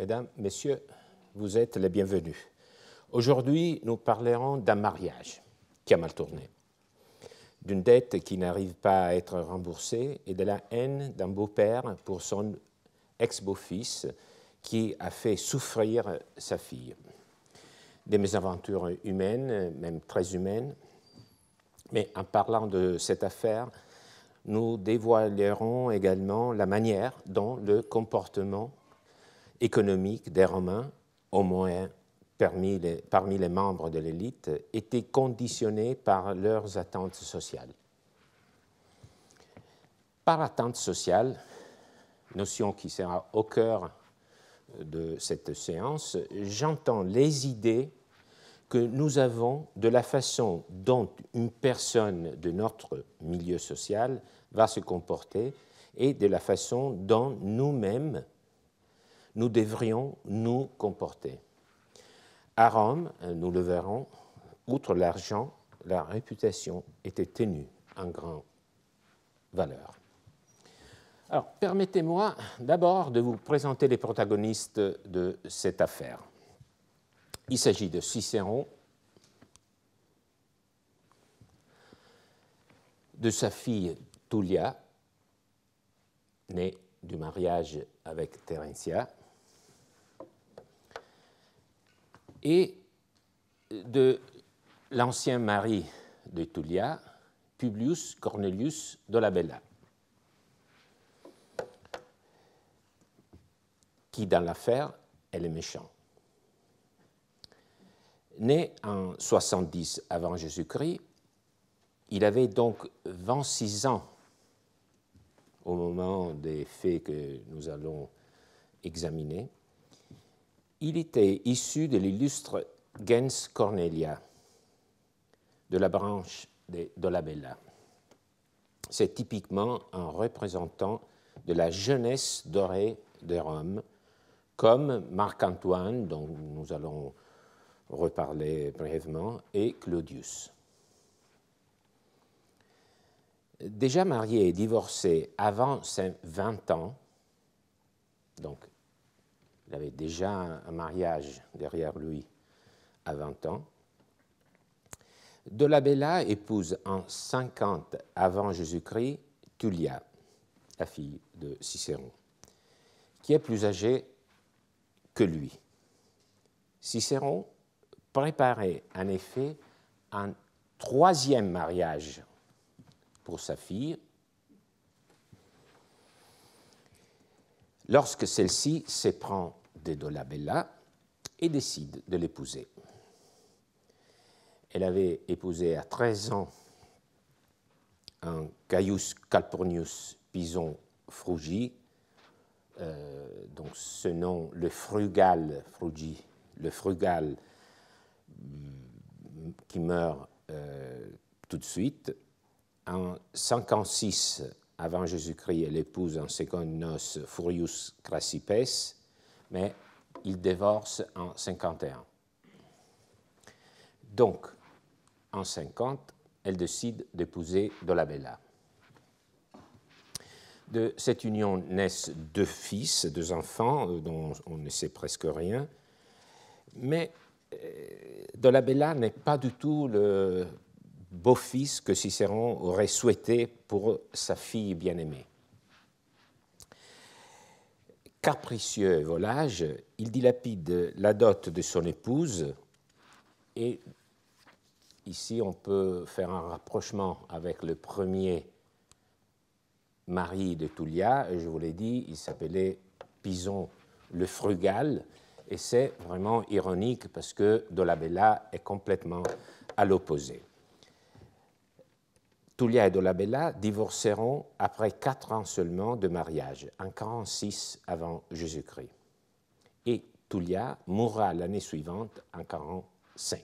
Mesdames, Messieurs, vous êtes les bienvenus. Aujourd'hui, nous parlerons d'un mariage qui a mal tourné, d'une dette qui n'arrive pas à être remboursée et de la haine d'un beau-père pour son ex-beau-fils qui a fait souffrir sa fille. Des mésaventures humaines, même très humaines, mais en parlant de cette affaire, nous dévoilerons également la manière dont le comportement économique des Romains, au moins parmi les, parmi les membres de l'élite, était conditionné par leurs attentes sociales. Par attente sociale, notion qui sera au cœur de cette séance, j'entends les idées que nous avons de la façon dont une personne de notre milieu social va se comporter et de la façon dont nous-mêmes nous devrions nous comporter. À Rome, nous le verrons, outre l'argent, la réputation était tenue en grande valeur. Alors, permettez-moi d'abord de vous présenter les protagonistes de cette affaire. Il s'agit de Cicéron, de sa fille Tullia, née du mariage avec Terentia, Et de l'ancien mari de Tullia, Publius Cornelius Dolabella, qui dans l'affaire est le méchant. Né en 70 avant Jésus-Christ, il avait donc 26 ans au moment des faits que nous allons examiner. Il était issu de l'illustre Gens Cornelia, de la branche de Dolabella. C'est typiquement un représentant de la jeunesse dorée de Rome, comme Marc-Antoine, dont nous allons reparler brièvement, et Claudius. Déjà marié et divorcé avant ses 20 ans, donc il avait déjà un mariage derrière lui à 20 ans. Dolabella épouse en 50 avant Jésus-Christ Tullia, la fille de Cicéron, qui est plus âgée que lui. Cicéron préparait en effet un troisième mariage pour sa fille lorsque celle-ci s'éprend de Dolabella et décide de l'épouser. Elle avait épousé à 13 ans un Caius Calpurnius Pison Frugi, euh, donc ce nom, le frugal Frugi, le frugal mm, qui meurt euh, tout de suite. En 56 avant Jésus-Christ, elle épouse en seconde noce Furius Crassipes, mais il divorce en 51. Donc, en 50, elle décide d'épouser Dolabella. De cette union naissent deux fils, deux enfants euh, dont on ne sait presque rien, mais euh, Dolabella n'est pas du tout le beau-fils que Cicéron aurait souhaité pour sa fille bien-aimée capricieux volage, il dilapide la dot de son épouse et ici on peut faire un rapprochement avec le premier mari de Tullia, je vous l'ai dit, il s'appelait Pison le frugal et c'est vraiment ironique parce que Dolabella est complètement à l'opposé. Tullia et Dolabella divorceront après quatre ans seulement de mariage, en 46 avant Jésus-Christ. Et Tullia mourra l'année suivante, en 45.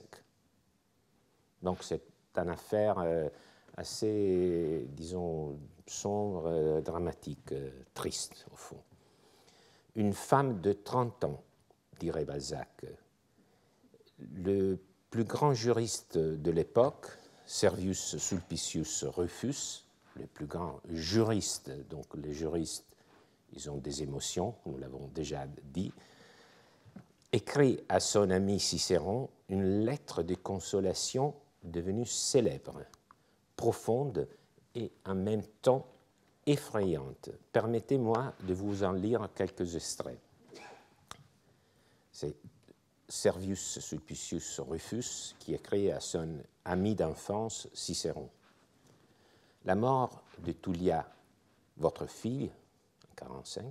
Donc c'est une affaire euh, assez, disons, sombre, euh, dramatique, euh, triste au fond. Une femme de 30 ans, dirait Balzac, le plus grand juriste de l'époque, Servius Sulpicius Rufus, le plus grand juriste. Donc les juristes, ils ont des émotions, nous l'avons déjà dit. Écrit à son ami Cicéron une lettre de consolation devenue célèbre, profonde et en même temps effrayante. Permettez-moi de vous en lire quelques extraits. C'est Servius Sulpicius Rufus, qui créé à son ami d'enfance Cicéron La mort de Tullia, votre fille, 45,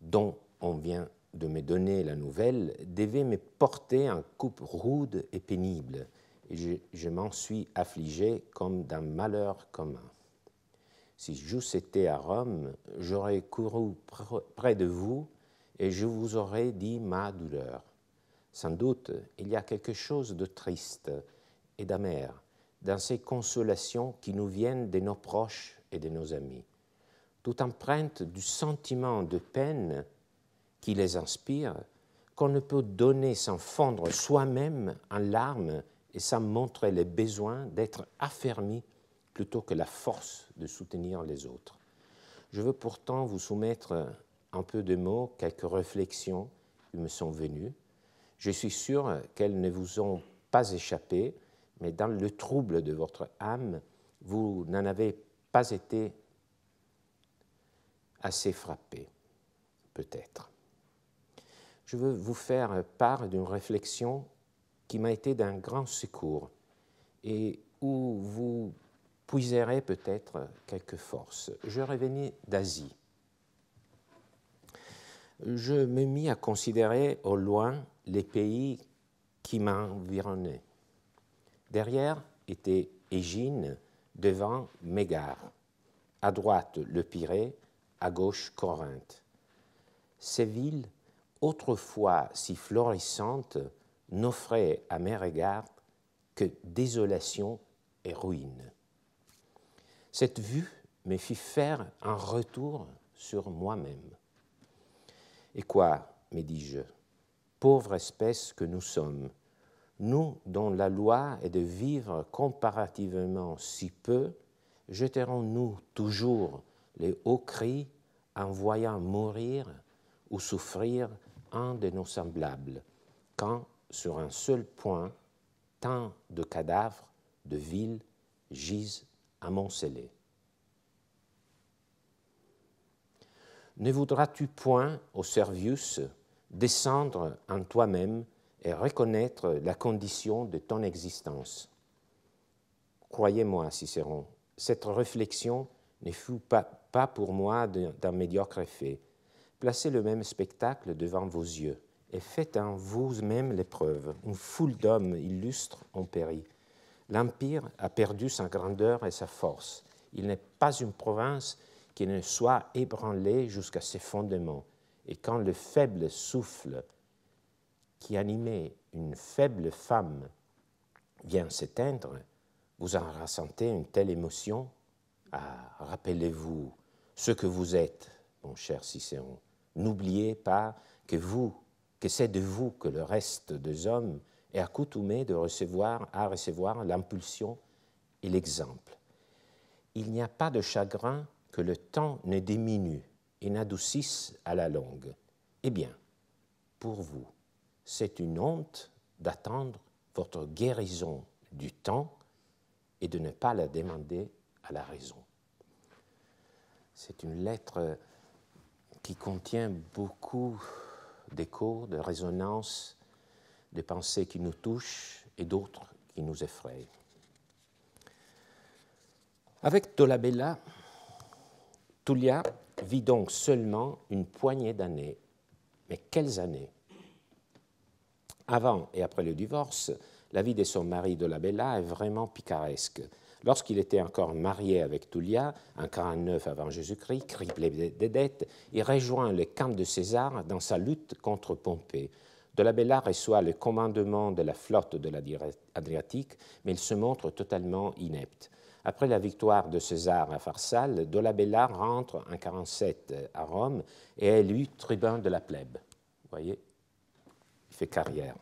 dont on vient de me donner la nouvelle, devait me porter un coup rude et pénible, et je, m'en suis affligé comme d'un malheur commun. Si j'eusse été à Rome, j'aurais couru près de vous et je vous aurais dit ma douleur. Sans doute, il y a quelque chose de triste et d'amer dans ces consolations qui nous viennent de nos proches et de nos amis, tout empreinte du sentiment de peine qui les inspire, qu'on ne peut donner sans fondre soi-même en larmes et sans montrer les besoins d'être affermi plutôt que la force de soutenir les autres. Je veux pourtant vous soumettre un peu de mots, quelques réflexions qui me sont venues je suis sûr qu'elles ne vous ont pas échappé, mais dans le trouble de votre âme, vous n'en avez pas été assez frappé, peut-être. Je veux vous faire part d'une réflexion qui m'a été d'un grand secours et où vous puiserez peut-être quelques forces. Je revenais d'Asie. Je me mis à considérer au loin les pays qui m'environnaient. Derrière était Égine, devant Mégare, à droite le Pirée, à gauche Corinthe. Ces villes, autrefois si florissantes, n'offraient à mes regards que désolation et ruine. Cette vue me fit faire un retour sur moi-même. Et quoi, me dis-je, pauvre espèce que nous sommes, nous dont la loi est de vivre comparativement si peu, jeterons-nous toujours les hauts cris en voyant mourir ou souffrir un de nos semblables, quand, sur un seul point, tant de cadavres, de villes, gisent amoncelés. Ne voudras-tu point, au Servius, descendre en toi-même et reconnaître la condition de ton existence. Croyez-moi, Cicéron, cette réflexion ne fut pas, pour moi d'un médiocre effet. Placez le même spectacle devant vos yeux et faites en vous-même l'épreuve. Une foule d'hommes illustres ont péri. L'Empire a perdu sa grandeur et sa force. Il n'est pas une province qui ne soit ébranlée jusqu'à ses fondements. Et quand le faible souffle qui animait une faible femme vient s'éteindre, vous en ressentez une telle émotion Ah, rappelez-vous ce que vous êtes, mon cher Cicéron. N'oubliez pas que vous, que c'est de vous que le reste des hommes est accoutumé de recevoir, à recevoir l'impulsion et l'exemple. Il n'y a pas de chagrin que le temps ne diminue, et n'adoucissent à la longue. Eh bien, pour vous, c'est une honte d'attendre votre guérison du temps et de ne pas la demander à la raison. C'est une lettre qui contient beaucoup d'échos, de résonances, de pensées qui nous touchent et d'autres qui nous effraient. Avec Dolabella, Tullia vit donc seulement une poignée d'années. Mais quelles années Avant et après le divorce, la vie de son mari de la est vraiment picaresque. Lorsqu'il était encore marié avec Tullia, en 49 avant Jésus-Christ, criblé des dettes, il rejoint le camp de César dans sa lutte contre Pompée. De reçoit le commandement de la flotte de l'Adriatique, mais il se montre totalement inepte. Après la victoire de César à Farsale, Dolabella rentre en 47 à Rome et est élu tribun de la plèbe. Vous voyez, il fait carrière.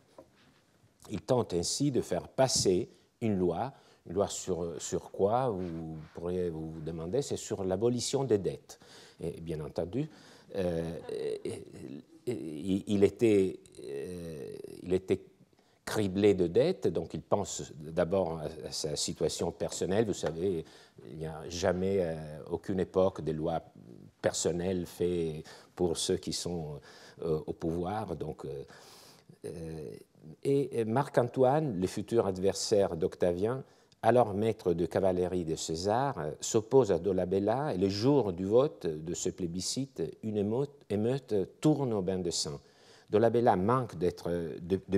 Il tente ainsi de faire passer une loi, une loi sur, sur quoi vous pourriez vous demander, c'est sur l'abolition des dettes. Et bien entendu, euh, il, était, euh, il était criblé de dettes, donc il pense d'abord à sa situation personnelle. Vous savez, il n'y a jamais, euh, aucune époque, des lois personnelles faites pour ceux qui sont euh, au pouvoir. Donc, euh, et Marc-Antoine, le futur adversaire d'Octavien, alors maître de cavalerie de César, s'oppose à Dolabella et le jour du vote de ce plébiscite, une émeute tourne au bain de sang. Dolabella manque de,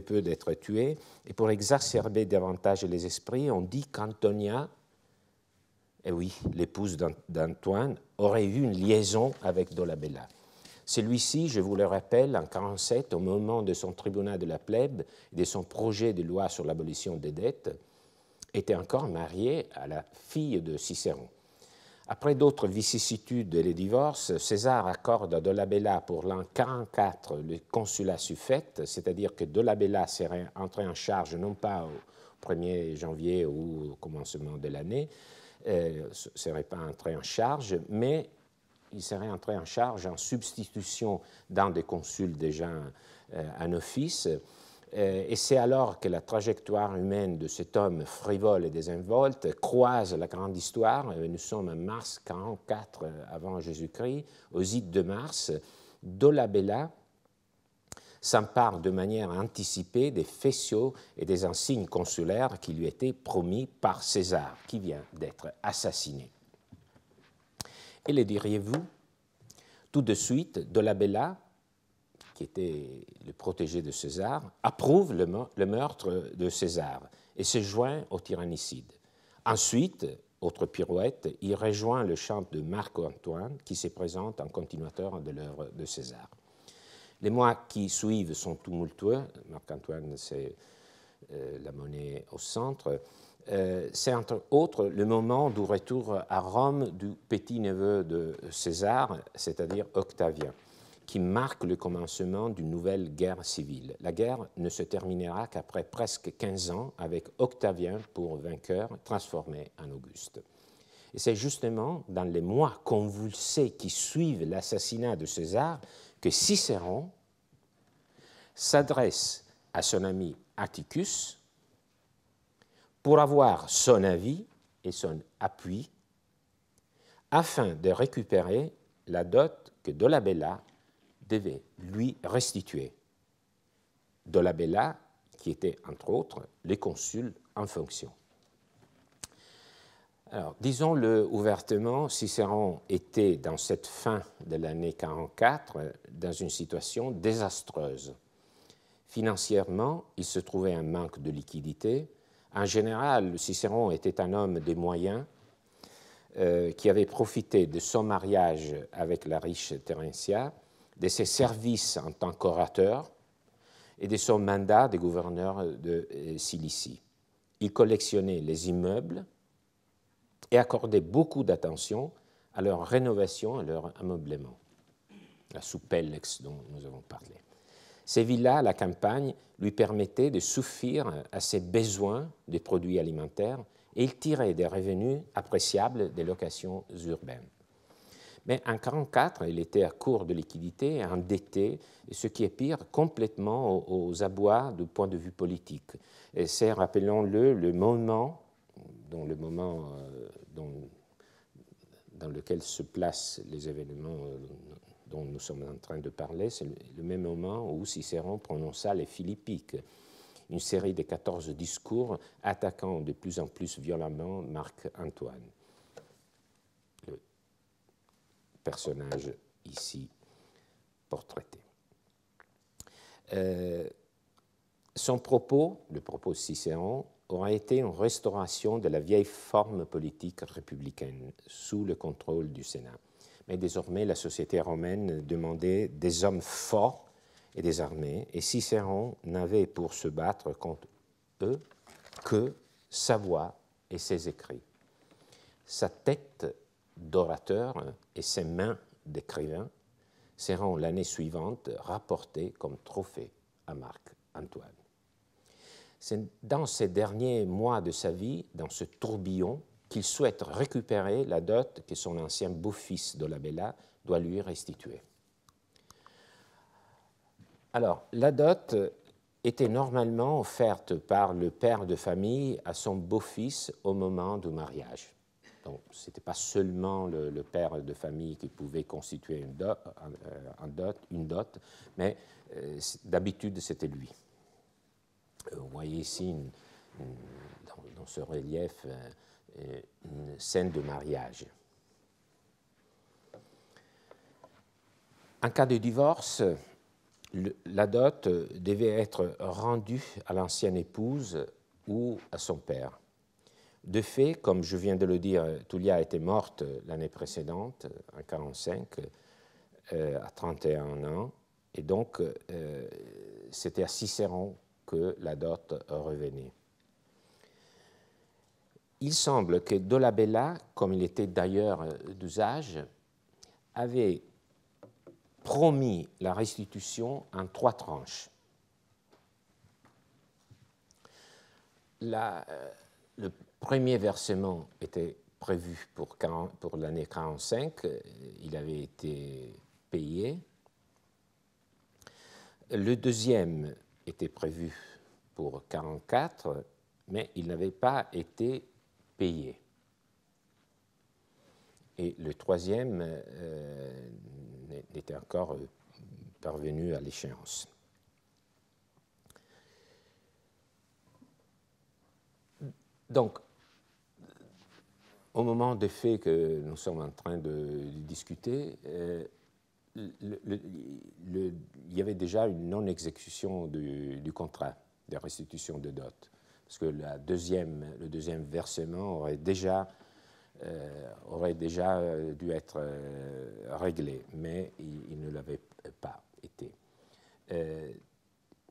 peu d'être tué, et pour exacerber davantage les esprits, on dit qu'Antonia, et eh oui, l'épouse d'Antoine, aurait eu une liaison avec Dolabella. Celui-ci, je vous le rappelle, en 1947, au moment de son tribunal de la plèbe et de son projet de loi sur l'abolition des dettes, était encore marié à la fille de Cicéron. Après d'autres vicissitudes et les divorces, César accorde à Dolabella pour l'an 44 le consulat suffète, c'est-à-dire que Dolabella serait entré en charge non pas au 1er janvier ou au commencement de l'année, euh, serait pas entré en charge, mais il serait entré en charge en substitution d'un des consuls déjà euh, en office. Euh, et c'est alors que la trajectoire humaine de cet homme frivole et désinvolte croise la grande histoire. Euh, nous sommes en mars 44 euh, avant Jésus-Christ, aux îles de Mars. Dolabella s'empare de manière anticipée des fessiaux et des insignes consulaires qui lui étaient promis par César, qui vient d'être assassiné. Et le diriez-vous Tout de suite, Dolabella qui était le protégé de César, approuve le, meurtre de César et se joint au tyrannicide. Ensuite, autre pirouette, il rejoint le chant de Marc-Antoine qui se présente en continuateur de l'œuvre de César. Les mois qui suivent sont tumultueux. Marc-Antoine, c'est euh, la monnaie au centre. Euh, c'est entre autres le moment du retour à Rome du petit-neveu de César, c'est-à-dire Octavien qui marque le commencement d'une nouvelle guerre civile. La guerre ne se terminera qu'après presque 15 ans avec Octavien pour vainqueur transformé en Auguste. Et c'est justement dans les mois convulsés qui suivent l'assassinat de César que Cicéron s'adresse à son ami Atticus pour avoir son avis et son appui afin de récupérer la dot que Dolabella devait lui restituer Dolabella, qui était entre autres les consul en fonction. Alors, disons-le ouvertement, Cicéron était dans cette fin de l'année 44 dans une situation désastreuse. Financièrement, il se trouvait un manque de liquidité. En général, Cicéron était un homme des moyens euh, qui avait profité de son mariage avec la riche Terentia de ses services en tant qu'orateur et de son mandat de gouverneur de Cilicie. Euh, il collectionnait les immeubles et accordait beaucoup d'attention à leur rénovation, à leur ameublement, la soupellex dont nous avons parlé. Ces villas la campagne lui permettaient de souffrir à ses besoins des produits alimentaires et il tirait des revenus appréciables des locations urbaines. Mais en 1944, il était à court de liquidités, endetté, et ce qui est pire, complètement aux, abois du point de vue politique. c'est, rappelons-le, le moment, dans le moment euh, dans lequel se placent les événements euh, dont nous sommes en train de parler, c'est le, le même moment où Cicéron prononça les Philippiques une série de 14 discours attaquant de plus en plus violemment Marc-Antoine personnage ici portraité. Euh, son propos, le propos de Cicéron, aura été une restauration de la vieille forme politique républicaine sous le contrôle du Sénat. Mais désormais, la société romaine demandait des hommes forts et des armées, et Cicéron n'avait pour se battre contre eux que sa voix et ses écrits. Sa tête d'orateur euh, et ses mains d'écrivain seront l'année suivante rapportées comme trophée à Marc-Antoine. C'est dans ces derniers mois de sa vie, dans ce tourbillon, qu'il souhaite récupérer la dot que son ancien beau-fils Dolabella doit lui restituer. Alors, la dot était normalement offerte par le père de famille à son beau-fils au moment du mariage. Donc, ce n'était pas seulement le, père de famille qui pouvait constituer une euh, dot, mais euh, d'habitude, c'était lui. Euh, vous voyez ici, dans, ce relief, une scène de mariage. En cas de divorce, la dot devait être rendue à l'ancienne épouse ou à son père. De fait, comme je viens de le dire, Tullia était morte euh, l'année précédente, euh, en 1945, euh, à 31 ans, et donc c'était à Cicéron que la dot revenait. Il semble que Dolabella, comme il était d'ailleurs d'usage, avait promis la restitution en trois tranches. le, premier versement était prévu pour, pour l'année 45, euh, il avait été payé. Le deuxième était prévu pour 44, mais il n'avait pas été payé. Et le troisième euh, n'était encore parvenu à l'échéance. Donc, au moment des faits que nous sommes en train de discuter, euh, il y avait déjà une non-exécution du, contrat de restitution de dot, parce que deuxième, le deuxième versement aurait déjà, euh, aurait déjà euh, dû être réglé, mais il, ne l'avait pas été.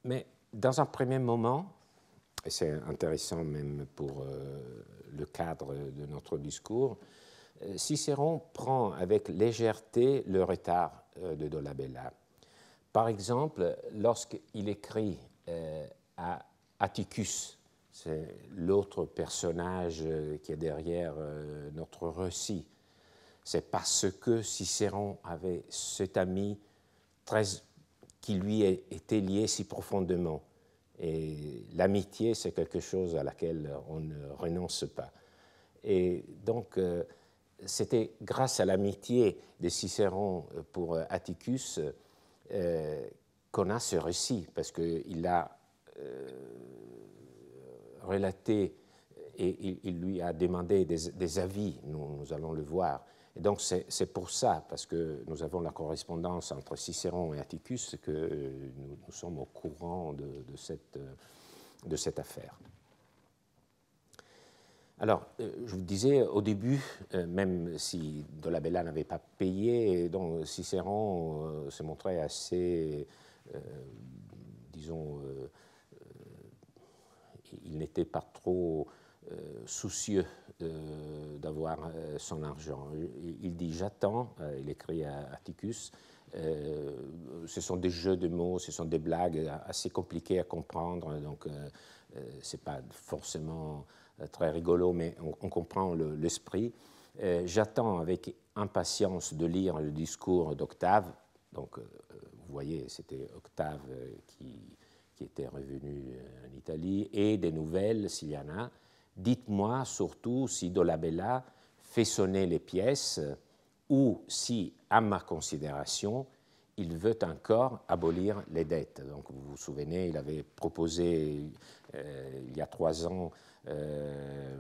mais dans un premier moment, et c'est intéressant même pour le cadre de notre discours, euh, Cicéron prend avec légèreté le retard euh, de Dolabella. Par exemple, lorsqu'il écrit euh, à Atticus, c'est l'autre personnage qui est derrière notre récit, c'est parce que Cicéron avait cet ami très, qui lui était lié si profondément et l'amitié, c'est quelque chose à laquelle on ne renonce pas. Et donc, euh, c'était grâce à l'amitié de Cicéron pour euh, Atticus euh, qu'on a ce récit, parce qu'il a relaté et il, lui a demandé des, avis, nous, allons le voir, et donc c'est pour ça, parce que nous avons la correspondance entre Cicéron et Atticus, que euh, nous, sommes au courant de, euh, cette, affaire. Alors, euh, je vous disais au début, même si Dolabella n'avait pas payé, donc Cicéron se montrait assez, disons, il n'était pas trop soucieux d'avoir euh, son argent. Il dit J'attends, euh, il écrit à Atticus. Euh, ce sont des jeux de mots, ce sont des blagues assez compliquées à comprendre, donc ce n'est pas forcément très rigolo, mais on, comprend l'esprit. J'attends avec impatience de lire le discours d'Octave. Donc, vous voyez, c'était Octave qui, qui était revenu en Italie, et des nouvelles, s'il y en a. Dites-moi surtout si Dolabella fait sonner les pièces ou si, à ma considération, il veut encore abolir les dettes. Donc vous vous souvenez, il avait proposé euh, il y a trois ans euh,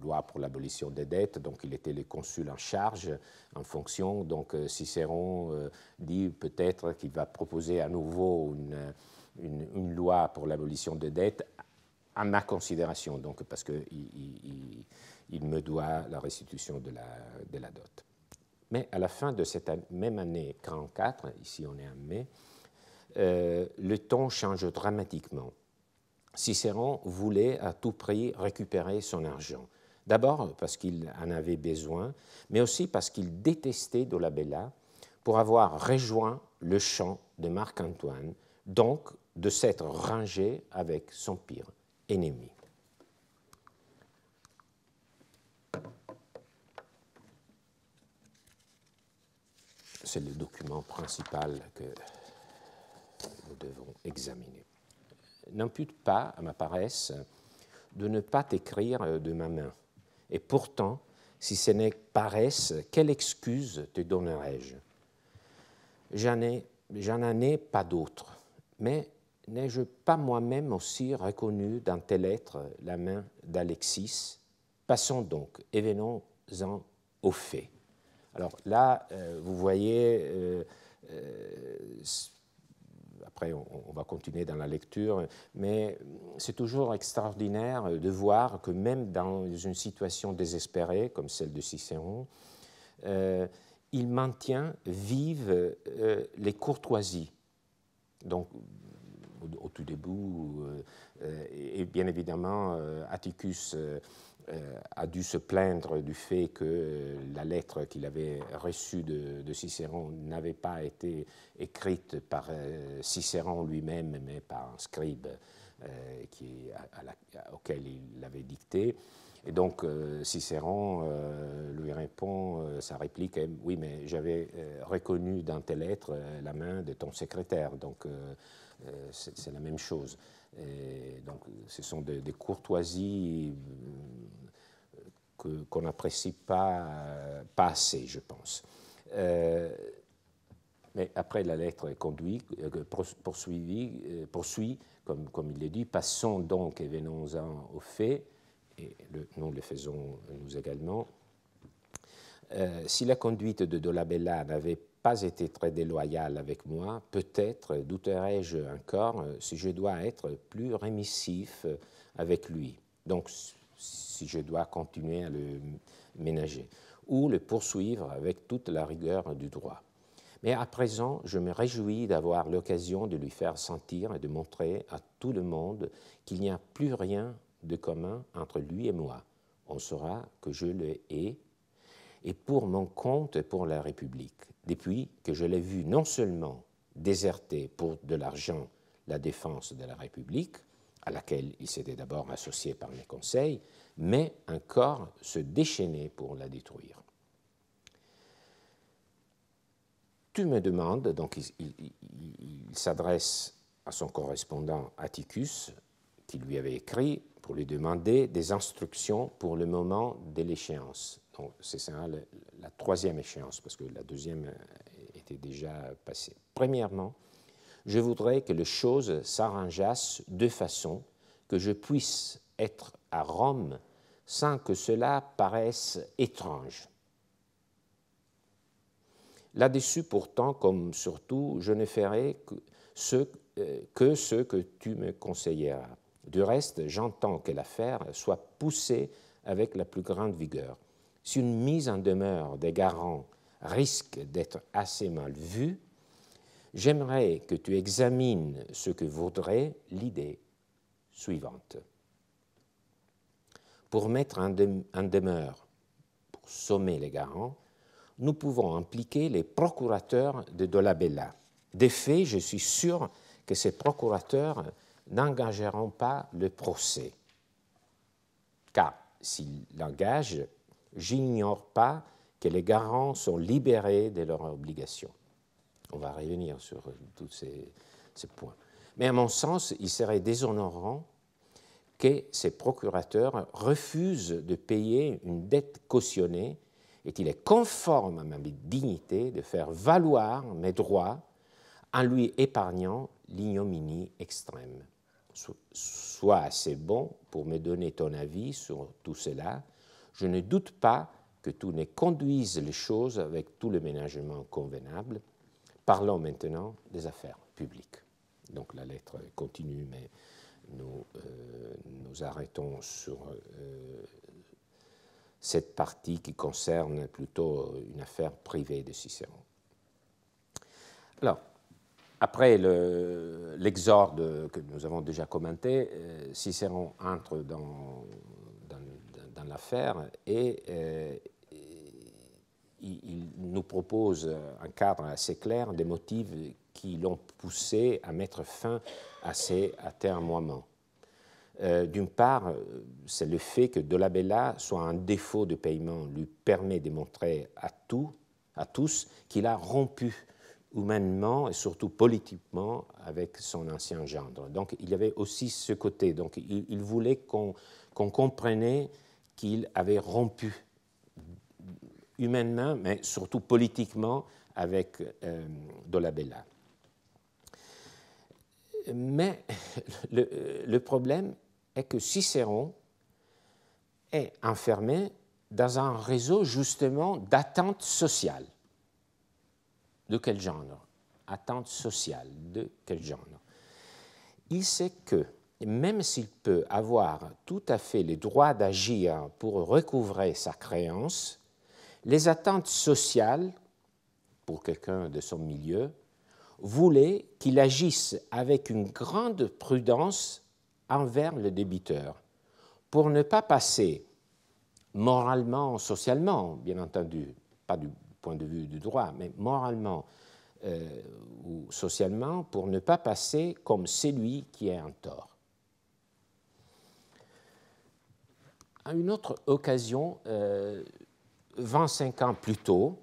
loi pour l'abolition des dettes, donc il était le consul en charge, en fonction. Donc euh, Cicéron dit peut-être qu'il va proposer à nouveau une loi pour l'abolition des dettes à ma considération, donc, parce qu'il il, me doit la restitution de la, de la, dot. Mais à la fin de cette même année 44, ici on est en mai, euh, le ton change dramatiquement. Cicéron voulait à tout prix récupérer son argent. D'abord parce qu'il en avait besoin, mais aussi parce qu'il détestait Dolabella pour avoir rejoint le champ de Marc-Antoine, donc de s'être rangé avec son pire. Ennemi. C'est le document principal que nous devons examiner. N'impute pas à ma paresse de ne pas t'écrire de ma main. Et pourtant, si ce n'est paresse, quelle excuse te donnerais je J'en ai, ai pas d'autre, mais n'ai-je pas moi-même aussi reconnu dans tes lettre la main d'Alexis Passons donc et venons-en aux faits. Alors là, euh, vous voyez, euh, euh, après on, va continuer dans la lecture, mais c'est toujours extraordinaire de voir que même dans une situation désespérée comme celle de Cicéron, il maintient vives les courtoisies. Donc au, tout début. Euh, euh, et, bien évidemment, euh, Atticus a dû se plaindre du fait que la lettre qu'il avait reçue de, Cicéron n'avait pas été écrite par Cicéron lui-même, mais par un scribe qui, auquel il l'avait dictée. Et donc Cicéron lui répond, sa réplique est Oui, mais j'avais reconnu dans tes lettres la main de ton secrétaire. Donc euh, c'est la même chose. donc, ce sont des, courtoisies euh, qu'on n'apprécie pas, euh, pas assez, je pense. mais après, la lettre est conduite, poursuivie, poursuit, comme, comme il est dit, passons donc et venons-en au fait et nous le faisons nous également. si la conduite de Dolabella n'avait été très déloyal avec moi. Peut-être douterai-je encore euh, si je dois être plus rémissif euh, avec lui. Donc, si je dois continuer à le ménager ou le poursuivre avec toute la rigueur du droit. Mais à présent, je me réjouis d'avoir l'occasion de lui faire sentir et de montrer à tout le monde qu'il n'y a plus rien de commun entre lui et moi. On saura que je le hais, et pour mon compte et pour la République depuis que je l'ai vu non seulement déserter pour de l'argent la défense de la République, à laquelle il s'était d'abord associé par mes conseils, mais encore se déchaîner pour la détruire. Tu me demandes, donc il s'adresse à son correspondant Atticus, qui lui avait écrit pour lui demander des instructions pour le moment de l'échéance c'est hein, la, troisième échéance, parce que la deuxième euh, était déjà passée. Premièrement, je voudrais que les choses s'arrangeassent de façon que je puisse être à Rome sans que cela paraisse étrange. Là-dessus, pourtant, comme surtout, je ne ferai que ce euh, que tu me conseilleras. Du reste, j'entends que l'affaire soit poussée avec la plus grande vigueur si une mise en demeure des garants risque d'être assez mal vue, j'aimerais que tu examines ce que voudrait l'idée suivante. Pour mettre en, demeure, pour sommer les garants, nous pouvons impliquer les procurateurs de Dolabella. Des fait, je suis sûr que ces procurateurs n'engageront pas le procès, car s'ils l'engagent, j'ignore pas que les garants sont libérés de leurs obligations. On va revenir sur euh, tous ces, points. Mais à mon sens, il serait déshonorant que ces procurateurs refusent de payer une dette cautionnée et qu'il est conforme à ma dignité de faire valoir mes droits en lui épargnant l'ignominie extrême. Sois assez bon pour me donner ton avis sur tout cela je ne doute pas que tout ne conduise les choses avec tout le ménagement convenable. Parlons maintenant des affaires publiques. Donc la lettre continue, mais nous euh, nous arrêtons sur euh, cette partie qui concerne plutôt une affaire privée de Cicéron. Alors, après l'exorde que nous avons déjà commenté, euh, Cicéron entre dans dans l'affaire et euh, il, nous propose un cadre assez clair des motifs qui l'ont poussé à mettre fin à ces atermoiements. Euh, D'une part, c'est le fait que Dolabella soit un défaut de paiement lui permet de montrer à, tout, à tous qu'il a rompu humainement et surtout politiquement avec son ancien gendre. Donc il y avait aussi ce côté. Donc il, voulait qu'on comprenne comprenait qu'il avait rompu humainement, mais surtout politiquement, avec euh, Dolabella. Mais le, le, problème est que Cicéron est enfermé dans un réseau justement d'attentes sociales. De quel genre Attentes sociales, de quel genre Il sait que même s'il peut avoir tout à fait le droit d'agir pour recouvrer sa créance, les attentes sociales, pour quelqu'un de son milieu, voulaient qu'il agisse avec une grande prudence envers le débiteur, pour ne pas passer, moralement, socialement, bien entendu, pas du point de vue du droit, mais moralement euh, ou socialement, pour ne pas passer comme celui qui est un tort. à une autre occasion, 25 euh, ans plus tôt,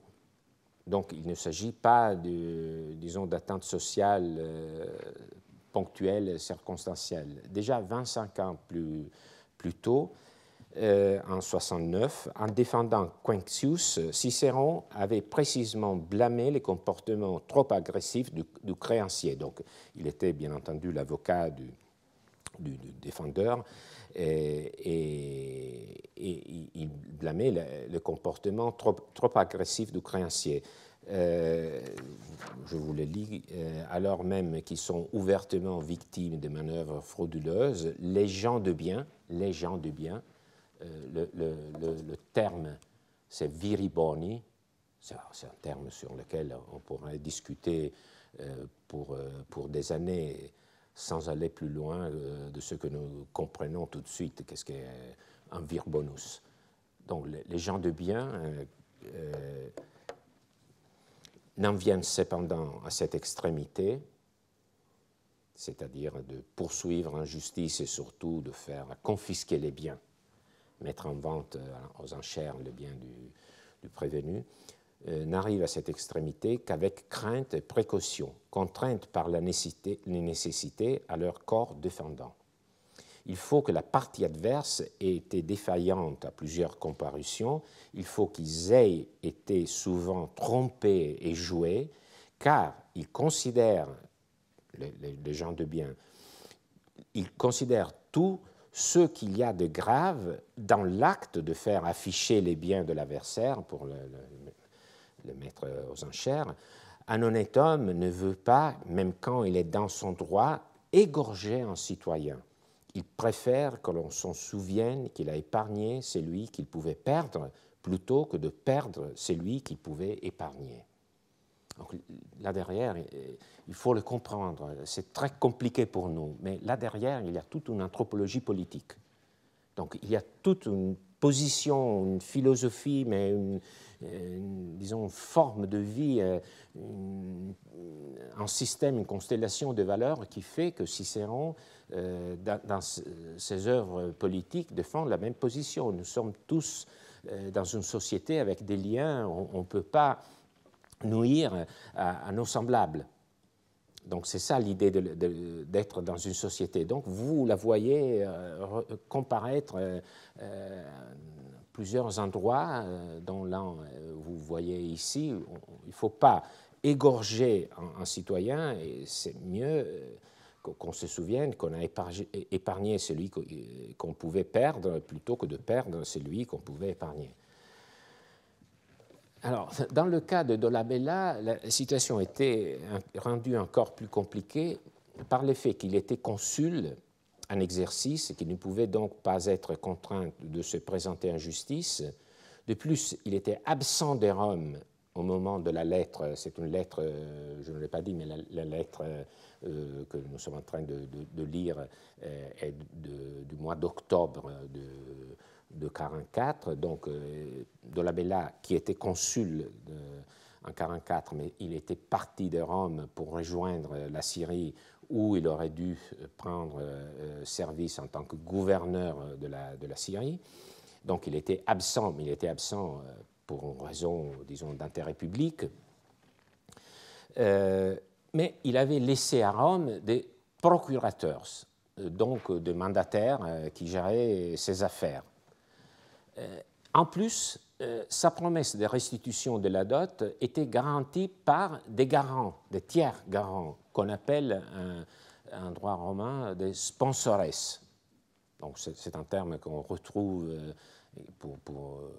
donc il ne s'agit pas, de, disons, d'attente sociale euh, ponctuelle, circonstancielle. Déjà 25 ans plus, plus tôt, euh, en 69, en défendant Quinctius, Cicéron avait précisément blâmé les comportements trop agressifs du, créancier. Donc, il était bien entendu l'avocat du, défendeur. Euh, et, et, et, il blâmait le, le comportement trop, trop, agressif du créancier. Euh, je vous le lis, euh, alors même qu'ils sont ouvertement victimes de manœuvres frauduleuses, les gens de bien, les gens de bien, le, terme c'est viriboni, c'est un terme sur lequel on pourrait discuter pour, pour des années sans aller plus loin euh, de ce que nous comprenons tout de suite, qu'est-ce qu'est euh, un vir bonus. Donc les gens de bien euh, n'en viennent cependant à cette extrémité, c'est-à-dire de poursuivre en justice et surtout de faire confisquer les biens, mettre en vente aux enchères le bien du prévenu, euh, n'arrive à cette extrémité qu'avec crainte et précaution, contrainte par la nécessité, les nécessités à leur corps défendant. Il faut que la partie adverse ait été défaillante à plusieurs comparutions, il faut qu'ils aient été souvent trompés et joués, car ils considèrent, les, gens de bien, ils considèrent tout ce qu'il y a de grave dans l'acte de faire afficher les biens de l'adversaire, pour le le mettre euh, aux enchères, un honnête homme ne veut pas, même quand il est dans son droit, égorger un citoyen. Il préfère que l'on s'en souvienne qu'il a épargné celui qu'il pouvait perdre plutôt que de perdre celui qu'il pouvait épargner. Donc, là derrière, euh, il faut le comprendre, c'est très compliqué pour nous, mais là derrière, il y a toute une anthropologie politique. Donc il y a toute une position, une philosophie, mais une, euh, une, disons, forme de vie, euh, un système, une constellation de valeurs qui fait que Cicéron, euh, dans, ses œuvres politiques, défend la même position. Nous sommes tous dans une société avec des liens, on ne peut pas nuire à, nos semblables. Donc c'est ça l'idée d'être dans une société. Donc vous la voyez comparaître plusieurs endroits, euh, dont l'un, euh, vous voyez ici, il ne faut pas égorger un, citoyen, et c'est mieux euh, qu'on se souvienne qu'on a épargné celui qu'on pouvait perdre plutôt que de perdre celui qu'on pouvait épargner. Alors, dans le cas de Dolabella, la situation était rendue encore plus compliquée par le fait qu'il était consul un exercice qui ne pouvait donc pas être contraint de se présenter en justice. De plus, il était absent de Rome au moment de la lettre. C'est une lettre, euh, je ne l'ai pas dit, mais la, lettre euh, que nous sommes en train de, lire euh, est du mois d'octobre de, 44. Donc, Dolabella, qui était consul en 44, mais il était parti de Rome pour rejoindre la Syrie où il aurait dû euh, prendre euh, euh, service en tant que gouverneur de la, de la Syrie. Donc il était absent, mais il était absent pour une raison, disons, d'intérêt public. mais il avait laissé à Rome des procurateurs, donc des mandataires qui géraient ses affaires. en plus, sa promesse de restitution de la dot était garantie par des garants, des tiers garants, qu'on appelle un, droit romain des sponsores. Donc c'est un terme qu'on retrouve euh, pour, euh,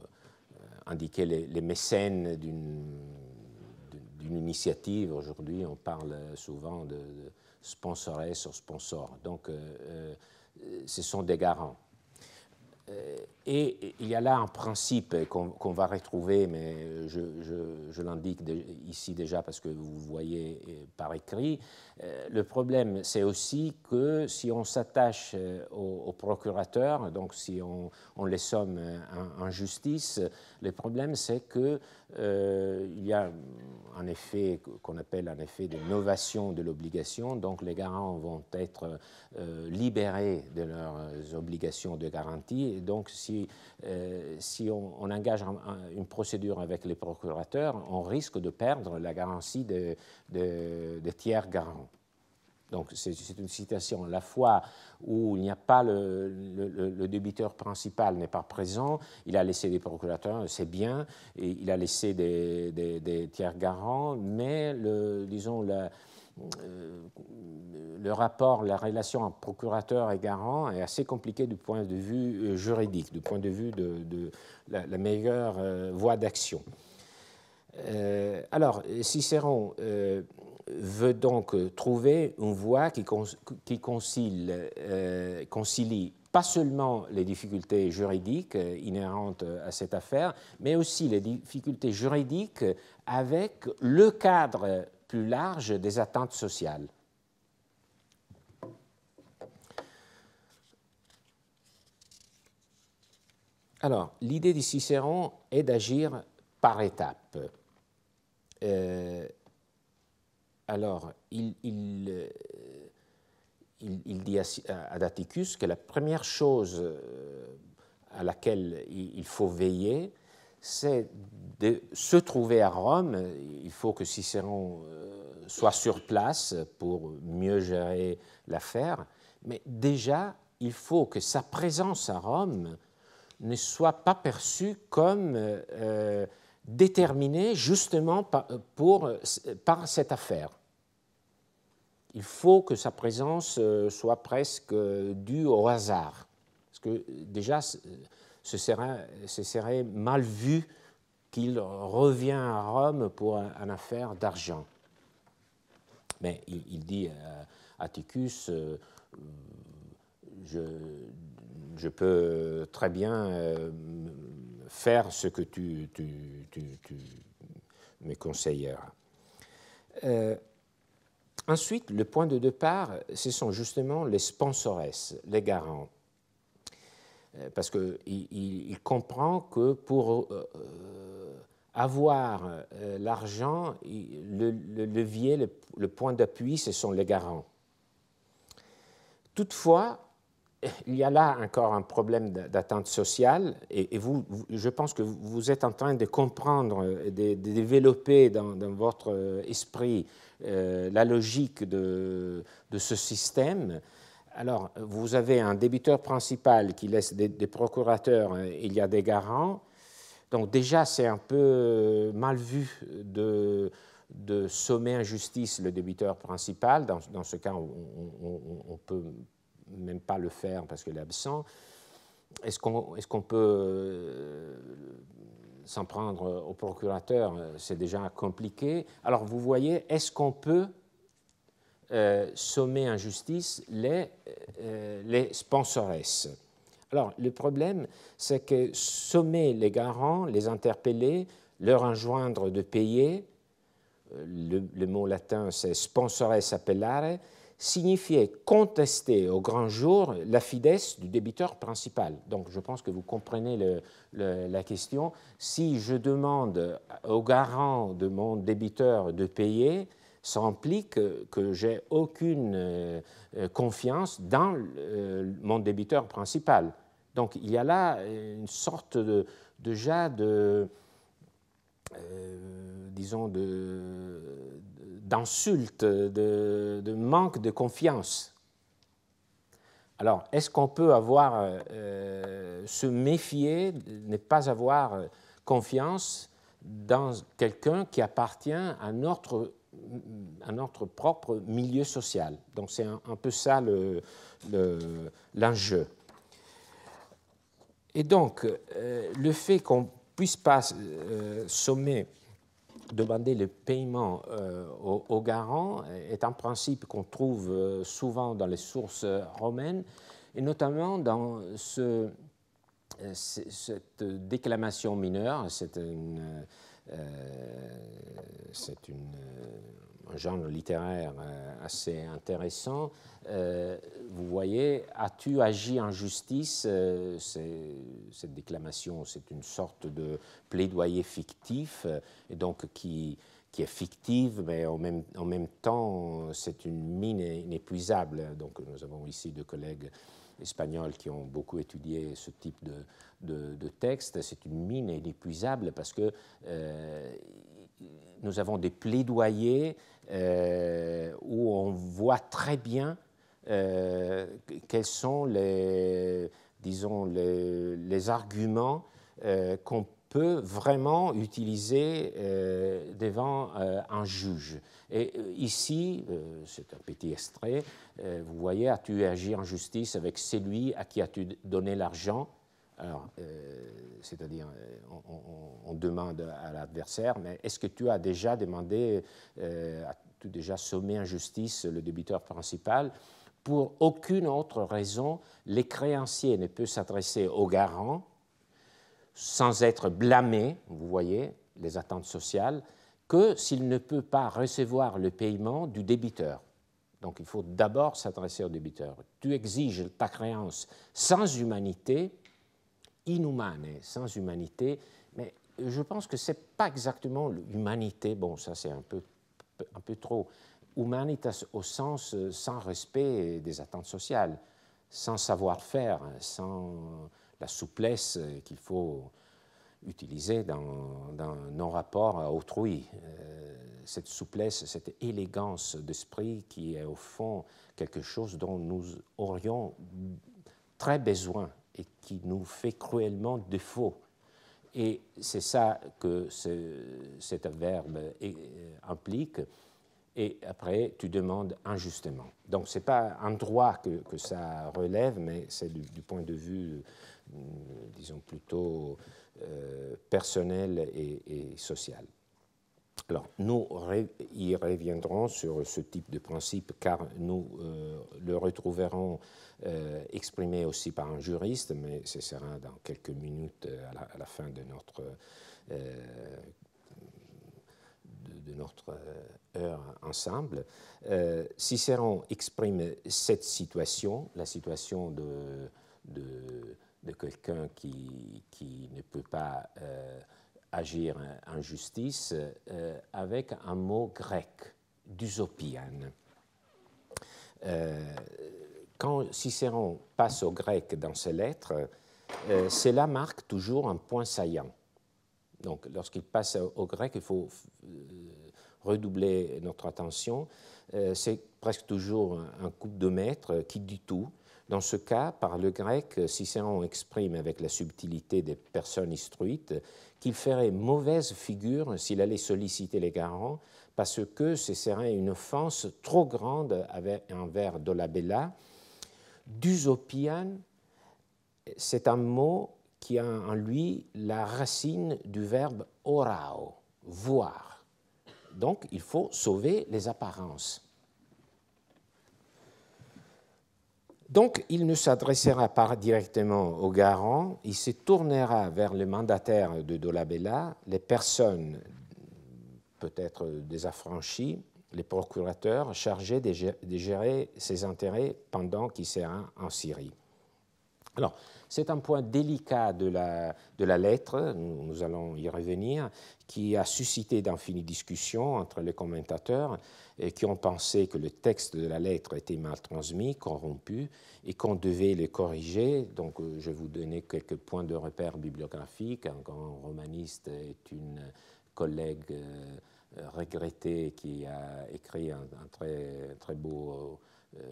indiquer les, mécènes d'une initiative. Aujourd'hui, on parle souvent de, de sponsores sur sponsors. Donc euh, ce sont des garants et il y a là un principe qu'on va retrouver, mais je, l'indique ici déjà parce que vous voyez euh, par écrit. Euh, le problème, c'est aussi que si on s'attache euh, aux, procurateurs donc si on, les somme en, justice, le problème, c'est qu'il il y a un effet qu'on appelle un effet de novation de l'obligation. Donc les garants vont être libérés de leurs obligations de garantie. Et donc, si euh, si, on, engage une procédure avec les procurateurs, on risque de perdre la garantie des de, tiers garants. Donc c'est une situation à la fois où il n'y a pas le, débiteur principal n'est pas présent, il a laissé des procurateurs, c'est bien, et il a laissé des, tiers garants, mais le, disons la, euh, le rapport, la relation procurateur et garant est assez compliquée du point de vue euh, juridique, du point de vue de, la, meilleure euh, voie d'action. alors, Cicéron veut donc trouver une voie qui, qui concilie, concilie pas seulement les difficultés juridiques inhérentes à cette affaire, mais aussi les difficultés juridiques avec le cadre plus large des attentes sociales. Alors, l'idée de Cicéron est d'agir par étapes. Euh, alors, euh, il, dit à, Daticus que la première chose euh, à laquelle il faut veiller, c'est de se trouver à Rome. Il faut que Cicéron euh, soit sur place pour mieux gérer l'affaire. Mais déjà, il faut que sa présence à Rome ne soit pas perçue comme euh, déterminée justement par, pour, euh, par cette affaire. Il faut que sa présence soit presque due au hasard. Parce que déjà, ce serait, mal vu qu'il revient à Rome pour une affaire d'argent. Mais il, dit euh, à, Atticus, euh, je, peux très bien euh, faire ce que tu, me conseilleras. ensuite, le point de départ, ce sont justement les sponsoresses, les garantes. Euh, parce qu'il il comprend que pour euh, euh, avoir l'argent, le, levier, le, point d'appui, ce sont les garants. Toutefois, il y a là encore un problème d'attente sociale, et, vous, je pense que vous êtes en train de comprendre, de, de développer dans, votre esprit la logique de ce système alors, vous avez un débiteur principal qui laisse des, procurateurs, euh, il y a des garants. Donc déjà, c'est un peu euh, mal vu de, sommer en justice le débiteur principal. Dans, ce cas, on ne peut même pas le faire parce qu'il est absent. Est-ce qu'on peut euh, s'en prendre au procurateur C'est déjà compliqué. Alors vous voyez, est-ce qu'on peut euh, sommer en justice les, euh, sponsoresses. Alors, le problème, c'est que sommer les garants, les interpeller, leur enjoindre de payer, euh, le, mot latin c'est sponsores appellare, signifiait contester au grand jour la fidesse du débiteur principal. Donc je pense que vous comprenez la question. Si je demande aux garants de mon débiteur de payer, ça implique que j'ai aucune euh, euh, confiance dans euh, mon débiteur principal. Donc il y a là une sorte de, déjà de, disons, d'insulte, de, de, manque de confiance. Alors, est-ce qu'on peut avoir, se méfier, ne pas avoir confiance dans quelqu'un qui appartient à notre à notre propre milieu social. Donc c'est un, peu ça l'enjeu. Le, Et donc, euh, le fait qu'on ne puisse pas euh, sommer, demander le paiement euh, aux au garants est un principe qu'on trouve souvent dans les sources romaines, et notamment dans cette déclamation mineure, c'est une euh, c'est euh, un genre littéraire euh, assez intéressant. vous voyez, As-tu agi en justice Cette déclamation, c'est une sorte de plaidoyer fictif, et donc qui, qui est fictive, mais en même, en même temps, c'est une mine inépuisable. Donc, nous avons ici deux collègues espagnols qui ont beaucoup étudié ce type de, de, texte. C'est une mine inépuisable parce que euh, nous avons des plaidoyers euh, où on voit très bien euh, quels sont les, disons, les, les arguments qu'on peut vraiment utiliser euh, devant un euh, juge. Et euh, ici, c'est un petit extrait, vous voyez, as-tu agi en justice avec celui à qui as-tu donné l'argent alors, c'est-à-dire, on, on, demande à l'adversaire, mais est-ce que tu as déjà demandé, as-tu déjà sommé en justice le débiteur principal Pour aucune autre raison, les créanciers ne peuvent s'adresser au garant, sans être blâmé, vous voyez, les attentes sociales, que s'il ne peut pas recevoir le paiement du débiteur. Donc il faut d'abord s'adresser au débiteur. Tu exiges ta créance sans humanité, inhumane, sans humanité, mais je pense que ce n'est pas exactement l'humanité, bon ça c'est un peu, un peu trop, humanitas au sens euh, sans respect des attentes sociales, sans savoir-faire, sans la souplesse euh, qu'il faut utiliser dans, nos rapports à autrui. Euh, cette souplesse, cette élégance d'esprit qui est au fond quelque chose dont nous aurions très besoin et qui nous fait cruellement défaut. Et c'est ça que cet adverbe euh, implique. Et après, tu demandes injustement. Donc, ce n'est pas un droit que, ça relève, mais c'est du, point de vue euh, disons plutôt euh, personnel et, social. Alors, nous y reviendrons sur ce type de principe car nous euh, le retrouverons exprimé aussi par un juriste, mais ce sera dans quelques minutes à la, fin de notre, de, notre heure ensemble. Cicéron exprime cette situation, la situation de, de de quelqu'un qui, ne peut pas euh, agir en justice euh, avec un mot grec, Euh, quand Cicéron passe au grec dans ses lettres, euh, cela marque toujours un point saillant. Donc lorsqu'il passe au grec, il faut redoubler notre attention. c'est presque toujours un couple de maître qui dit tout dans ce cas, par le grec, Cicéron exprime avec la subtilité des personnes instruites qu'il ferait mauvaise figure s'il allait solliciter les garants, parce que ce serait une offense trop grande envers Dolabella. Dusopian, c'est un mot qui a en lui la racine du verbe orao, voir. Donc il faut sauver les apparences. Donc, il ne s'adressera pas directement au garant, il se tournera vers le mandataire de Dolabella, les personnes peut-être désaffranchies, les procurateurs chargés de gérer ses intérêts pendant qu'il sera en Syrie. Alors, c'est un point délicat de la, de la lettre, nous, allons y revenir, qui a suscité d'infinies discussions entre les commentateurs et qui ont pensé que le texte de la lettre était mal transmis, corrompu, et qu'on devait le corriger. Donc, euh, je vais vous donner quelques points de repère bibliographiques. Un grand romaniste est une collègue euh, regrettée qui a écrit un, très, très beau... Euh,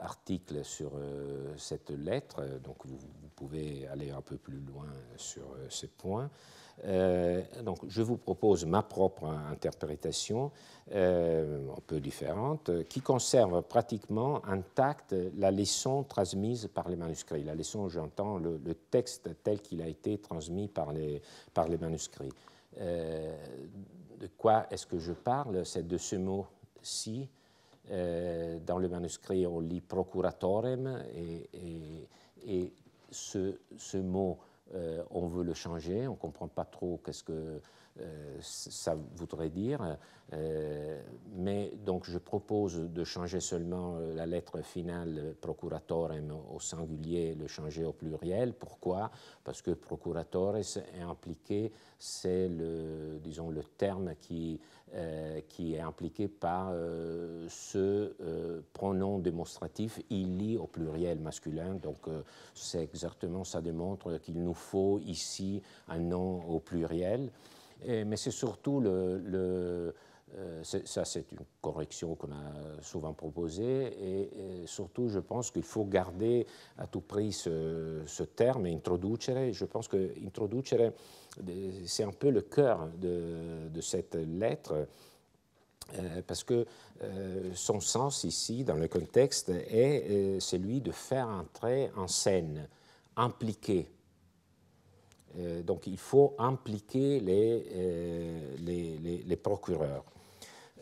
article sur euh, cette lettre, donc vous, pouvez aller un peu plus loin sur ces euh, ce point. Euh, donc je vous propose ma propre interprétation, un peu différente, qui conserve pratiquement intacte la leçon transmise par les manuscrits. La leçon, j'entends, le, texte tel qu'il a été transmis par les, par les manuscrits. de quoi est-ce que je parle C'est de ce mot-ci euh, dans le manuscrit, on lit procuratorem et, et, ce, ce, mot, euh, on veut le changer, on ne comprend pas trop qu'est-ce que euh, ça voudrait dire. mais donc, je propose de changer seulement la lettre finale procuratorem au singulier, le changer au pluriel. Pourquoi Parce que procuratores est impliqué, c'est le, disons, le terme qui euh, qui est impliqué par euh, ce euh, pronom démonstratif il au pluriel masculin. Donc c'est exactement, ça démontre qu'il nous faut ici un nom au pluriel. mais c'est surtout le euh, ça, c'est une correction qu'on a souvent proposée. Et, surtout, je pense qu'il faut garder à tout prix ce, terme, introducere. Je pense que introducere, euh, c'est un peu le cœur de, cette lettre. Euh, parce que son sens ici, dans le contexte, est celui de faire entrer en scène, impliquer. donc il faut impliquer les procureurs.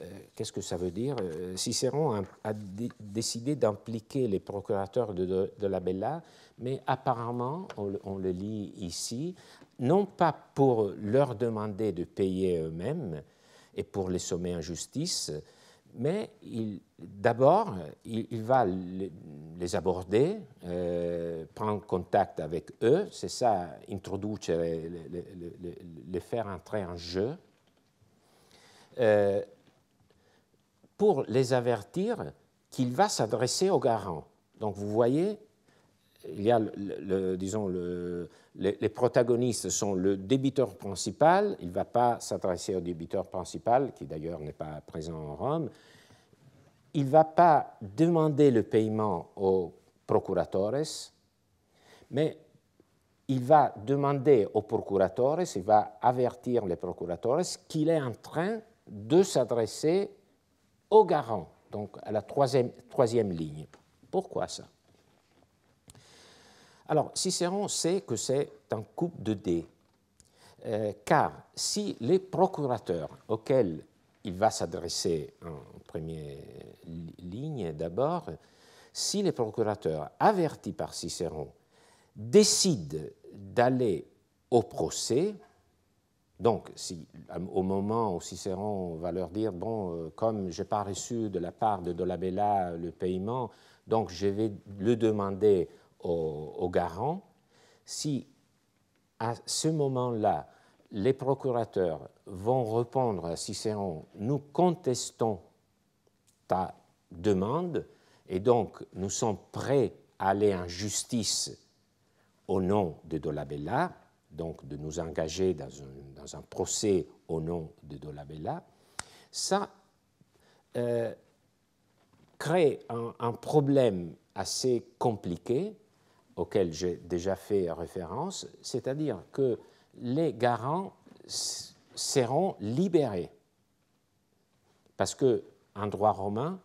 Euh, qu'est-ce que ça veut dire Cicéron euh, a, décidé d'impliquer les procurateurs de, la Bella, mais apparemment, on, le lit ici, non pas pour leur demander de payer eux-mêmes et pour les sommer en justice, mais d'abord, il, va les aborder, euh, prendre contact avec eux, c'est ça, introduire, les, faire entrer en jeu. Euh, pour les avertir qu'il va s'adresser au garant. Donc vous voyez, il y a, disons, les, protagonistes sont le débiteur principal, il ne va pas s'adresser au débiteur principal, qui d'ailleurs n'est pas présent en Rome, il ne va pas demander le paiement aux procuratores, mais il va demander aux procuratores, il va avertir les procuratores qu'il est en train de s'adresser au garant, donc à la troisième, ligne. Pourquoi ça Alors, Cicéron sait que c'est un coup de dé, euh, car si les procurateurs auxquels il va s'adresser en première ligne d'abord, si les procurateurs avertis par Cicéron décident d'aller au procès, donc, si, euh, au moment où Cicéron va leur dire, bon, euh, comme je n'ai pas reçu de la part de Dolabella le paiement, donc je vais le demander au, au garant, si à ce moment-là, les procurateurs vont répondre à Cicéron, nous contestons ta demande, et donc nous sommes prêts à aller en justice au nom de Dolabella, donc de nous engager dans un, procès au nom de Dolabella, ça euh, crée un, problème assez compliqué auquel j'ai déjà fait référence, c'est-à-dire que les garants seront libérés. Parce que en droit romain,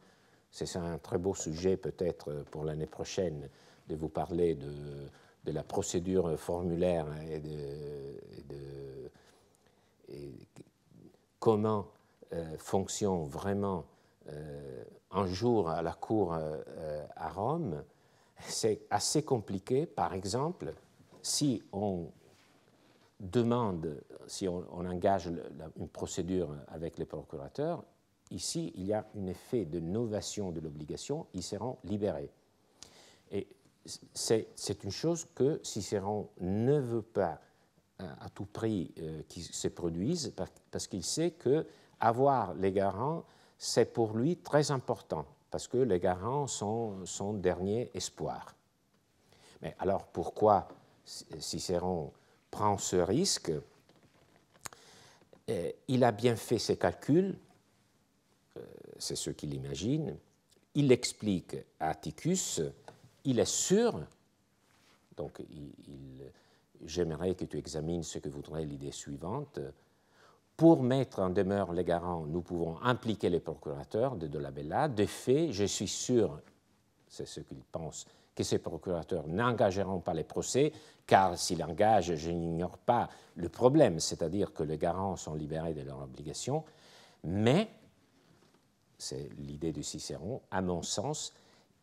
c'est un très beau sujet peut-être pour l'année prochaine de vous parler de, de la procédure formulaire et de, comment euh, fonctionne vraiment euh, un jour à la cour euh, à Rome, c'est assez compliqué. Par exemple, si on demande, si on, engage une procédure avec les procurateurs, ici, il y a un effet de novation de l'obligation, ils seront libérés. Et c'est une chose que Cicéron ne veut pas euh, à, tout prix euh, qui se produise parce qu'il sait que avoir les garants, c'est pour lui très important parce que les garants sont son dernier espoir. Mais alors pourquoi Cicéron prend ce risque euh, Il a bien fait ses calculs, c'est ce qu'il imagine. Il explique à Atticus il est sûr, donc j'aimerais que tu examines ce que voudrait l'idée suivante, pour mettre en demeure les garants, nous pouvons impliquer les procurateurs de Dolabella. De fait, je suis sûr, c'est ce qu'il pense, que ces procurateurs n'engageront pas les procès, car s'ils engagent, je n'ignore pas le problème, c'est-à-dire que les garants sont libérés de leurs obligations. Mais, c'est l'idée de Cicéron, à mon sens,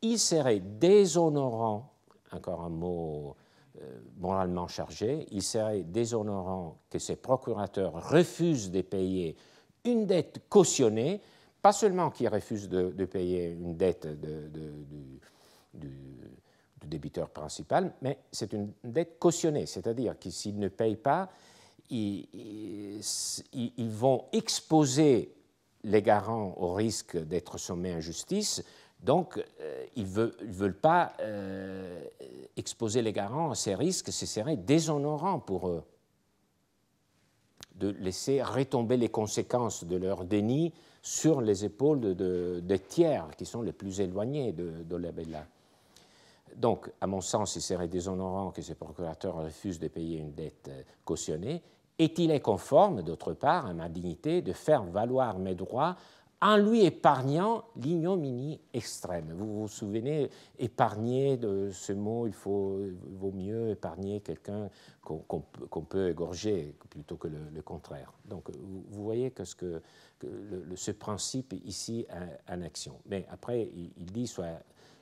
il serait déshonorant, encore un mot euh, moralement chargé, il serait déshonorant que ces procurateurs refusent de payer une dette cautionnée, pas seulement qu'ils refusent de, payer une dette de, du, débiteur principal, mais c'est une dette cautionnée, c'est-à-dire que s'ils ne payent pas, ils, ils vont exposer les garants au risque d'être sommés en justice, donc, euh, ils ne veulent, pas euh, exposer les garants à ces risques, ce serait déshonorant pour eux de laisser retomber les conséquences de leur déni sur les épaules des tiers qui sont les plus éloignés de, la bella. Donc, à mon sens, il serait déshonorant que ces procurateurs refusent de payer une dette euh, cautionnée. Est-il conforme, d'autre part, à ma dignité de faire valoir mes droits en lui épargnant l'ignominie extrême. Vous vous souvenez, épargner de ce mot, il, faut, vaut mieux épargner quelqu'un qu'on peut égorger plutôt que le, contraire. Donc vous voyez que ce, que, ce principe ici en action. Mais après, il, dit soit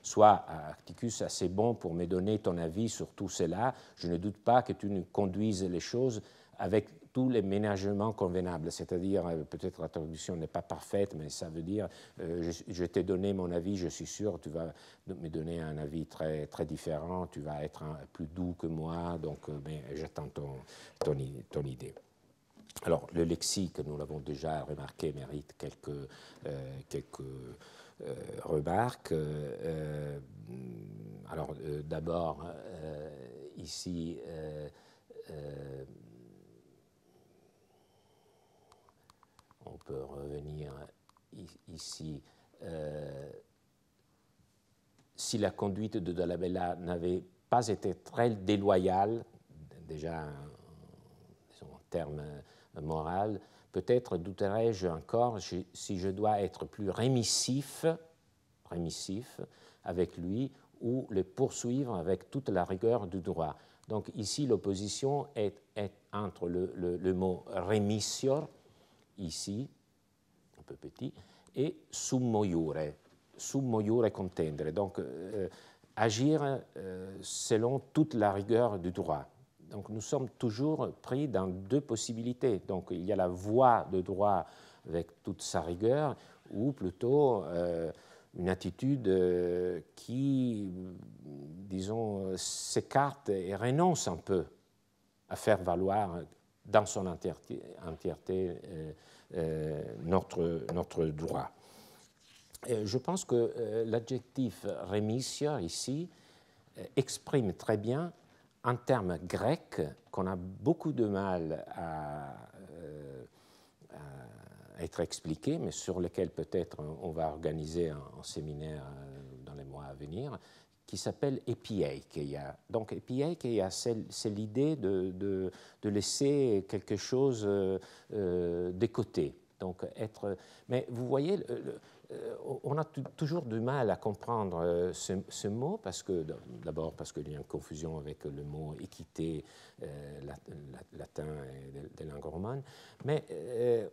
Soit, Articus, assez bon pour me donner ton avis sur tout cela. Je ne doute pas que tu ne conduises les choses avec tous les ménagements convenables, c'est-à-dire, euh, peut-être la traduction n'est pas parfaite, mais ça veut dire, euh, je, t'ai donné mon avis, je suis sûr, tu vas me donner un avis très, très différent, tu vas être plus doux que moi, donc euh, ben, j'attends ton, ton, idée. Alors, le lexique, nous l'avons déjà remarqué, mérite quelques, quelques remarques. alors, d'abord, ici, on peut revenir ici. Euh, si la conduite de Dolabella n'avait pas été très déloyale, déjà en termes euh, moraux, peut-être douterais-je encore si je dois être plus rémissif, rémissif avec lui ou le poursuivre avec toute la rigueur du droit. Donc ici, l'opposition est, entre le, mot rémissior, ici, un peu petit, et summo jure, contendre, donc euh, agir euh, selon toute la rigueur du droit. Donc nous sommes toujours pris dans deux possibilités. Donc il y a la voie de droit avec toute sa rigueur, ou plutôt euh, une attitude qui, disons, s'écarte et renonce un peu à faire valoir dans son entièreté, euh, euh, notre, notre droit. Euh, je pense que l'adjectif remissia » ici exprime très bien un terme grec qu'on a beaucoup de mal à, être expliqué, mais sur lequel peut-être on va organiser un séminaire dans les mois à venir, qui s'appelle Epieikeia. Donc Epieikeia, c'est l'idée de, de, laisser quelque chose euh, euh, de côté. Donc être... Mais vous voyez, euh, on a toujours du mal à comprendre euh, ce, mot parce que d'abord parce qu'il y a une confusion avec le mot équité latin et des, langues romanes, mais on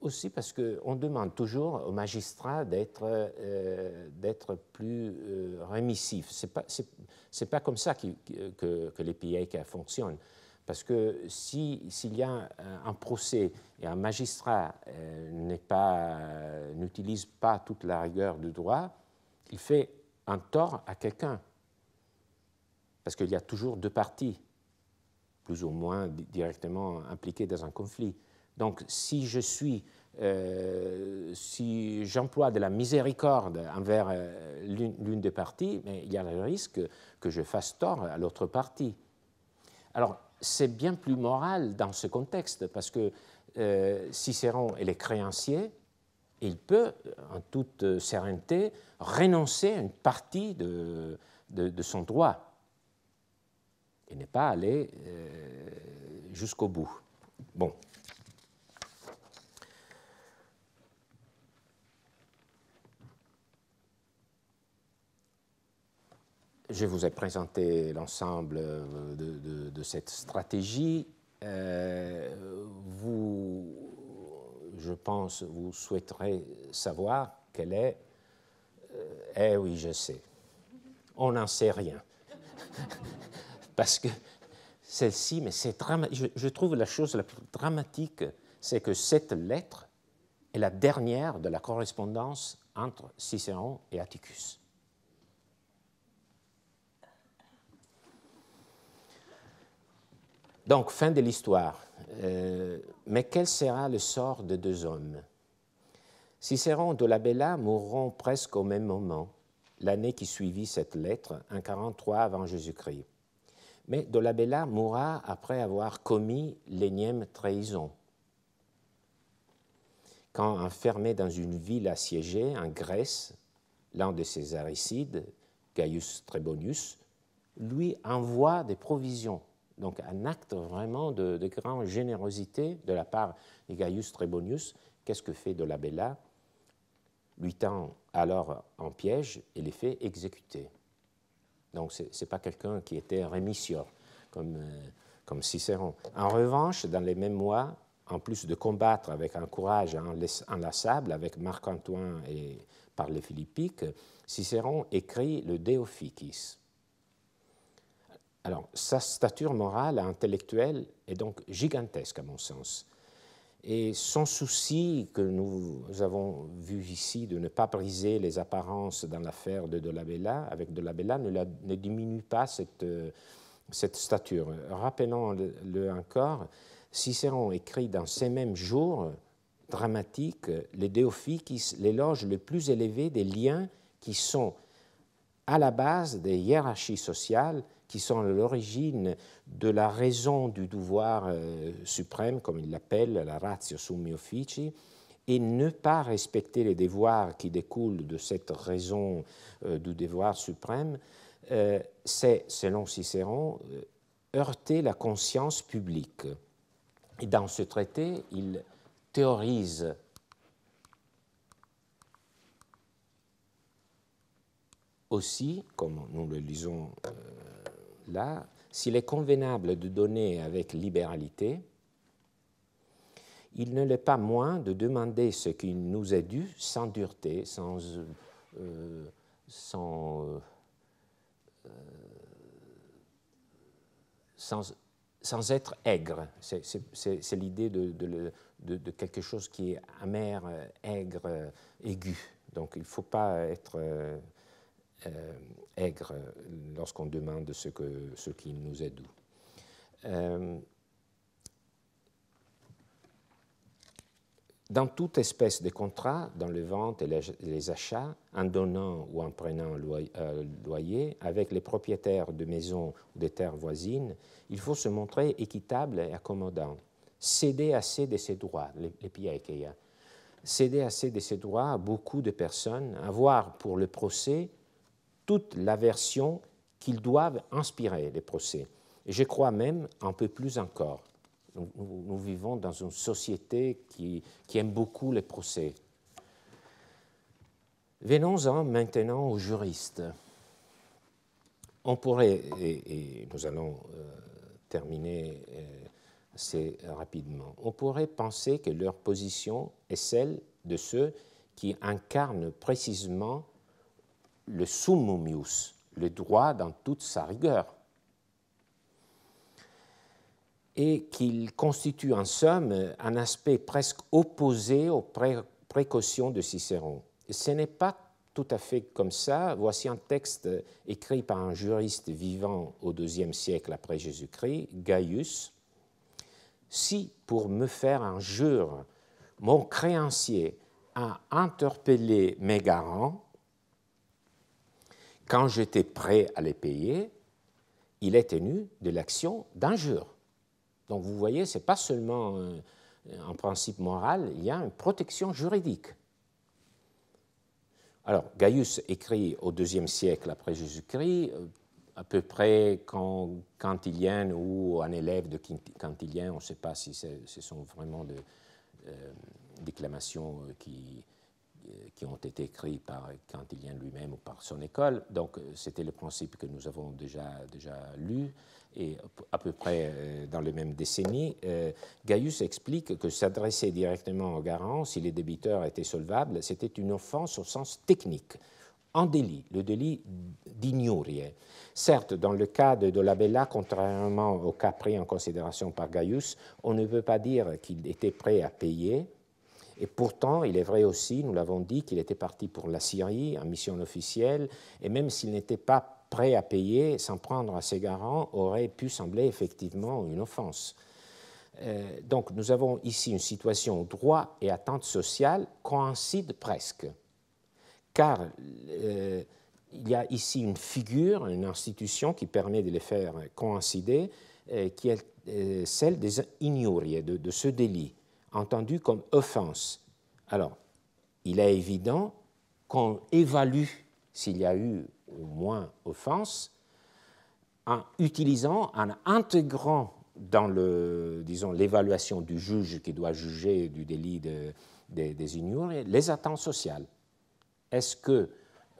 aussi parce qu'on demande toujours aux magistrats d'être euh, plus rémissif. Euh, rémissifs. Ce n'est pas, pas comme ça que, que, les PIA fonctionnent. Parce que s'il y a un procès et un magistrat euh, n'utilise pas toute la rigueur du droit, il fait un tort à quelqu'un. Parce qu'il y a toujours deux parties, plus ou moins directement impliquées dans un conflit. Donc si je suis, euh, si j'emploie de la miséricorde envers euh, l'une des parties, mais il y a le risque que je fasse tort à l'autre partie. Alors c'est bien plus moral dans ce contexte parce que euh, Cicéron est les créanciers, il peut, en toute sérénité, renoncer à une partie de, son droit et ne pas aller jusqu'au bout. Bon, Je vous ai présenté l'ensemble euh, de, cette stratégie. Euh, vous, je pense, vous souhaiterez savoir quelle est. Euh, eh oui, je sais. On n'en sait rien. Parce que celle-ci, mais c'est je trouve la chose la plus dramatique, c'est que cette lettre est la dernière de la correspondance entre Cicéron et Atticus. Donc, fin de l'histoire. Euh, mais quel sera le sort de deux hommes Cicéron et Dolabella mourront presque au même moment, l'année qui suivit cette lettre, en 43 avant Jésus-Christ. Mais Dolabella mourra après avoir commis l'énième trahison. Quand enfermé dans une ville assiégée en Grèce, l'un de ses aricides, Gaius Trebonius, lui envoie des provisions donc un acte vraiment de, grande générosité de la part de Gaius Trebonius. Qu'est-ce que fait Dolabella Lui tend alors en piège et les fait exécuter. Donc ce n'est pas quelqu'un qui était rémissior, euh, comme, Cicéron. En revanche, dans les mêmes mois, en plus de combattre avec un courage inlassable avec Marc-Antoine et par les Philippiques, Cicéron écrit le Deophikis ». Alors, sa stature morale et intellectuelle est donc gigantesque, à mon sens. Et son souci que nous avons vu ici de ne pas briser les apparences dans l'affaire de Dolabella, avec Dolabella, ne, ne diminue pas cette, euh, stature. Rappelons-le encore, Cicéron écrit dans ces mêmes jours dramatiques les qui l'éloge le plus élevé des liens qui sont à la base des hiérarchies sociales qui sont à l'origine de la raison du devoir euh, suprême, comme il l'appelle, la ratio summi offici, et ne pas respecter les devoirs qui découlent de cette raison euh, du devoir suprême, euh, c'est, selon Cicéron, heurter la conscience publique. Et dans ce traité, il théorise aussi, comme nous le lisons là, s'il est convenable de donner avec libéralité, il ne l'est pas moins de demander ce qui nous est dû sans dureté, sans, euh, euh, être aigre. C'est l'idée de, quelque chose qui est amer, aigre, aigu. Donc il ne faut pas être euh, aigre euh, lorsqu'on demande ce, que, ce qui nous est doux. Euh, dans toute espèce de contrat, dans les ventes et les, achats, en donnant ou en prenant loyer, euh, loyer, avec les propriétaires de maisons ou des terres voisines, il faut se montrer équitable et accommodant, céder assez de ses droits, les, les céder assez de ses droits à beaucoup de personnes, avoir pour le procès toute la version qu'ils doivent inspirer, les procès. je crois même un peu plus encore. Nous, vivons dans une société qui, aime beaucoup les procès. Venons-en maintenant aux juristes. On pourrait, et, nous allons euh, terminer euh, assez rapidement, on pourrait penser que leur position est celle de ceux qui incarnent précisément le summumius, le droit dans toute sa rigueur, et qu'il constitue en somme un aspect presque opposé aux précautions de Cicéron. ce n'est pas tout à fait comme ça. Voici un texte écrit par un juriste vivant au IIe siècle après Jésus-Christ, Gaius. Si, pour me faire un jure, mon créancier a interpellé mes garants, quand j'étais prêt à les payer, il est tenu de l'action d'injure. Donc vous voyez, ce n'est pas seulement un, principe moral, il y a une protection juridique. Alors, Gaius écrit au deuxième siècle après Jésus-Christ, euh, à peu près quand y ou un élève de Quintilien, on ne sait pas si ce sont vraiment euh, des déclamations euh, qui, qui ont été écrits par Quintilien lui-même ou par son école. Donc c'était le principe que nous avons déjà, déjà lu et à peu près euh, dans les mêmes décennies, euh, Gaius explique que s'adresser directement aux garants, si les débiteurs étaient solvables, c'était une offense au sens technique, en délit, le délit d'ignorie. Certes, dans le cas de Dolabella, contrairement au cas pris en considération par Gaius, on ne peut pas dire qu'il était prêt à payer, et pourtant, il est vrai aussi, nous l'avons dit, qu'il était parti pour la Syrie en mission officielle, et même s'il n'était pas prêt à payer, s'en prendre à ses garants aurait pu sembler effectivement une offense. Euh, donc nous avons ici une situation où droit et attente sociale coïncident presque, car euh, il y a ici une figure, une institution qui permet de les faire coïncider, euh, qui est celle des ignories, de ce délit entendu comme offense. Alors, il est évident qu'on évalue s'il y a eu au moins offense en utilisant, en intégrant dans le, disons, l'évaluation du juge qui doit juger du délit des unions, les attentes sociales. Est-ce que,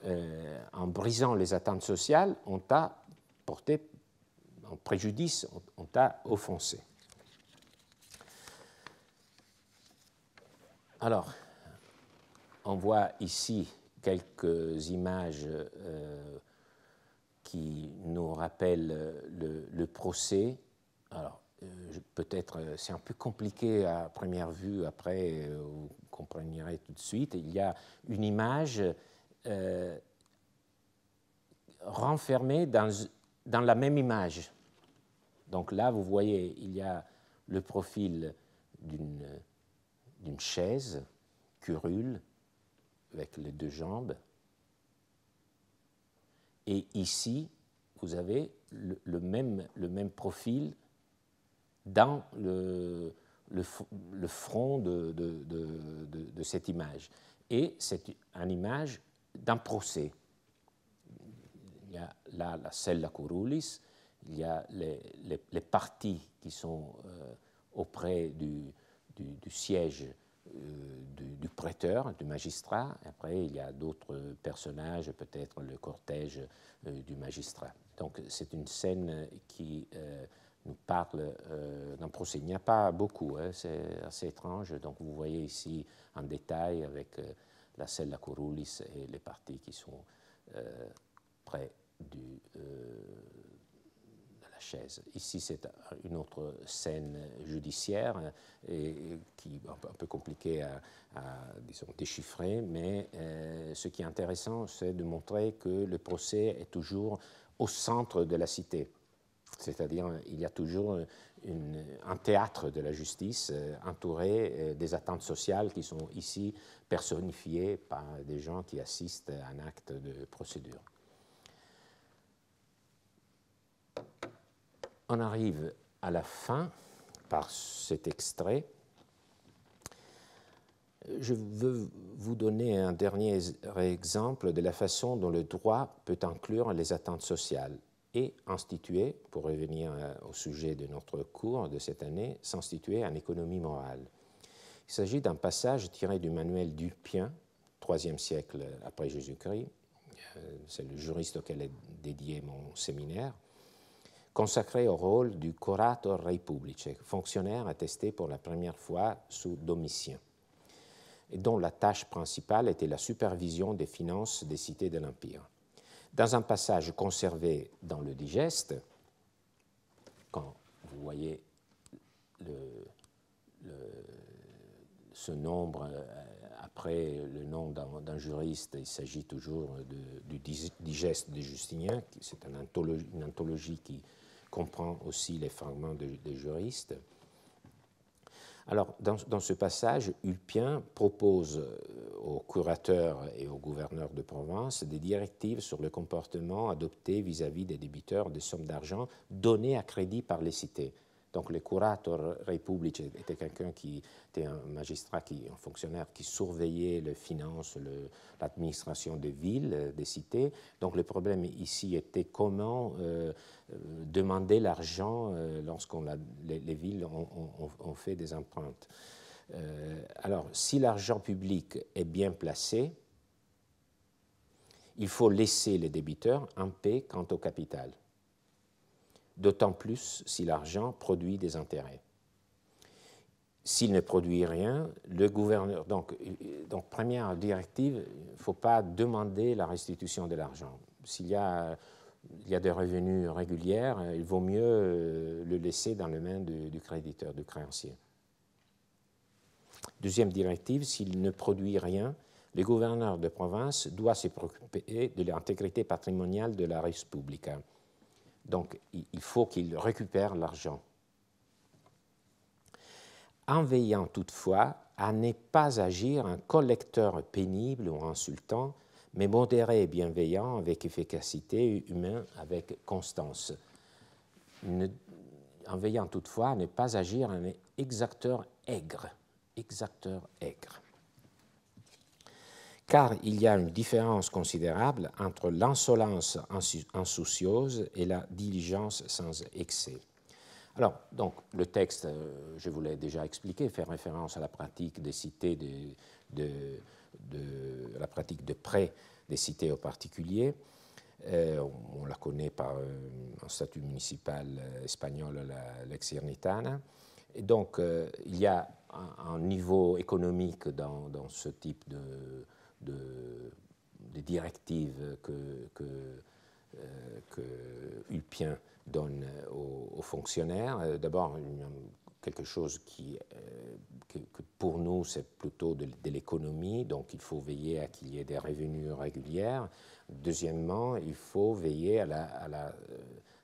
euh, en brisant les attentes sociales, on t'a porté en préjudice, on t'a offensé Alors, on voit ici quelques images euh, qui nous rappellent le, procès. Alors, euh, peut-être euh, c'est un peu compliqué à première vue, après vous comprendrez tout de suite. Il y a une image renfermée dans, dans, la même image. Donc là, vous voyez, il y a le profil d'une d'une chaise, curule, avec les deux jambes. Et ici, vous avez le, même, le même, profil dans le, le front de, de, cette image. Et c'est une image d'un procès. Il y a là la cella curulis, il y a les, parties qui sont euh, auprès du, du, siège euh, du, prêteur, du magistrat. Après, il y a d'autres personnages, peut-être le cortège euh, du magistrat. Donc, c'est une scène qui euh, nous parle d'un procès. Il n'y a pas beaucoup, hein. c'est assez étrange. Donc vous voyez ici en détail avec euh, la cella corulis et les parties qui sont près du, Ici, c'est une autre scène judiciaire euh, et, qui est un peu compliquée à, déchiffrer, mais euh, ce qui est intéressant, c'est de montrer que le procès est toujours au centre de la cité. C'est-à-dire, il y a toujours un théâtre de la justice euh, entouré des attentes sociales qui sont ici personnifiées par des gens qui assistent à un acte de procédure. on arrive à la fin par cet extrait. Je veux vous donner un dernier exemple de la façon dont le droit peut inclure les attentes sociales et instituer, pour revenir euh, au sujet de notre cours de cette année, s'instituer en économie morale. Il s'agit d'un passage tiré du manuel Dupien, 3e siècle après Jésus-Christ. Euh, c'est le juriste auquel est dédié mon séminaire consacré au rôle du curator republice, fonctionnaire attesté pour la première fois sous Domitien, dont la tâche principale était la supervision des finances des cités de l'Empire. Dans un passage conservé dans le digeste, quand vous voyez le, ce nombre euh, après le nom d'un juriste, il s'agit toujours du digeste de Justinien, c'est une anthologie, qui comprend aussi les fragments de, des juristes. Alors, dans, ce passage, Ulpien propose euh, aux curateurs et aux gouverneurs de province des directives sur le comportement adopté vis-à-vis -vis des débiteurs des sommes d'argent données à crédit par les cités. Donc le curator république était quelqu'un qui était un magistrat, qui, un fonctionnaire qui surveillait les finances, l'administration des villes, euh, des cités. Donc le problème ici était comment euh, euh, demander l'argent lorsqu'on les, les, villes ont, fait des empreintes. alors si l'argent public est bien placé, il faut laisser les débiteurs en paix quant au capital d'autant plus si l'argent produit des intérêts. S'il ne produit rien, le gouverneur. Donc, première directive, il ne faut pas demander la restitution de l'argent. S'il y a, il des revenus réguliers, il vaut mieux euh, le laisser dans les mains du, du créditeur, du créancier. Deuxième directive, s'il ne produit rien, le gouverneur de province doit se préoccuper de l'intégrité patrimoniale de la République. Donc il faut qu'il récupère l'argent. En veillant toutefois à ne pas agir un collecteur pénible ou insultant, mais modéré et bienveillant, avec efficacité, humain, avec constance. en veillant toutefois à ne pas agir un exacteur aigre. Exacteur aigre car il y a une différence considérable entre l'insolence insoucieuse et la diligence sans excès. Alors, donc, le texte, euh, je vous l'ai déjà expliqué, fait référence à la pratique des cités, de, la pratique de prêt des cités aux particuliers. Euh, on, la connaît par euh, un statut municipal espagnol, lex irnitana Et donc, il y a un, niveau économique dans ce type de, de, des directives que, que, euh, Ulpien donne aux, fonctionnaires. Euh, d'abord, quelque chose qui, euh, que, pour nous, c'est plutôt de, l'économie, donc il faut veiller à qu'il y ait des revenus réguliers. Deuxièmement, il faut veiller à la,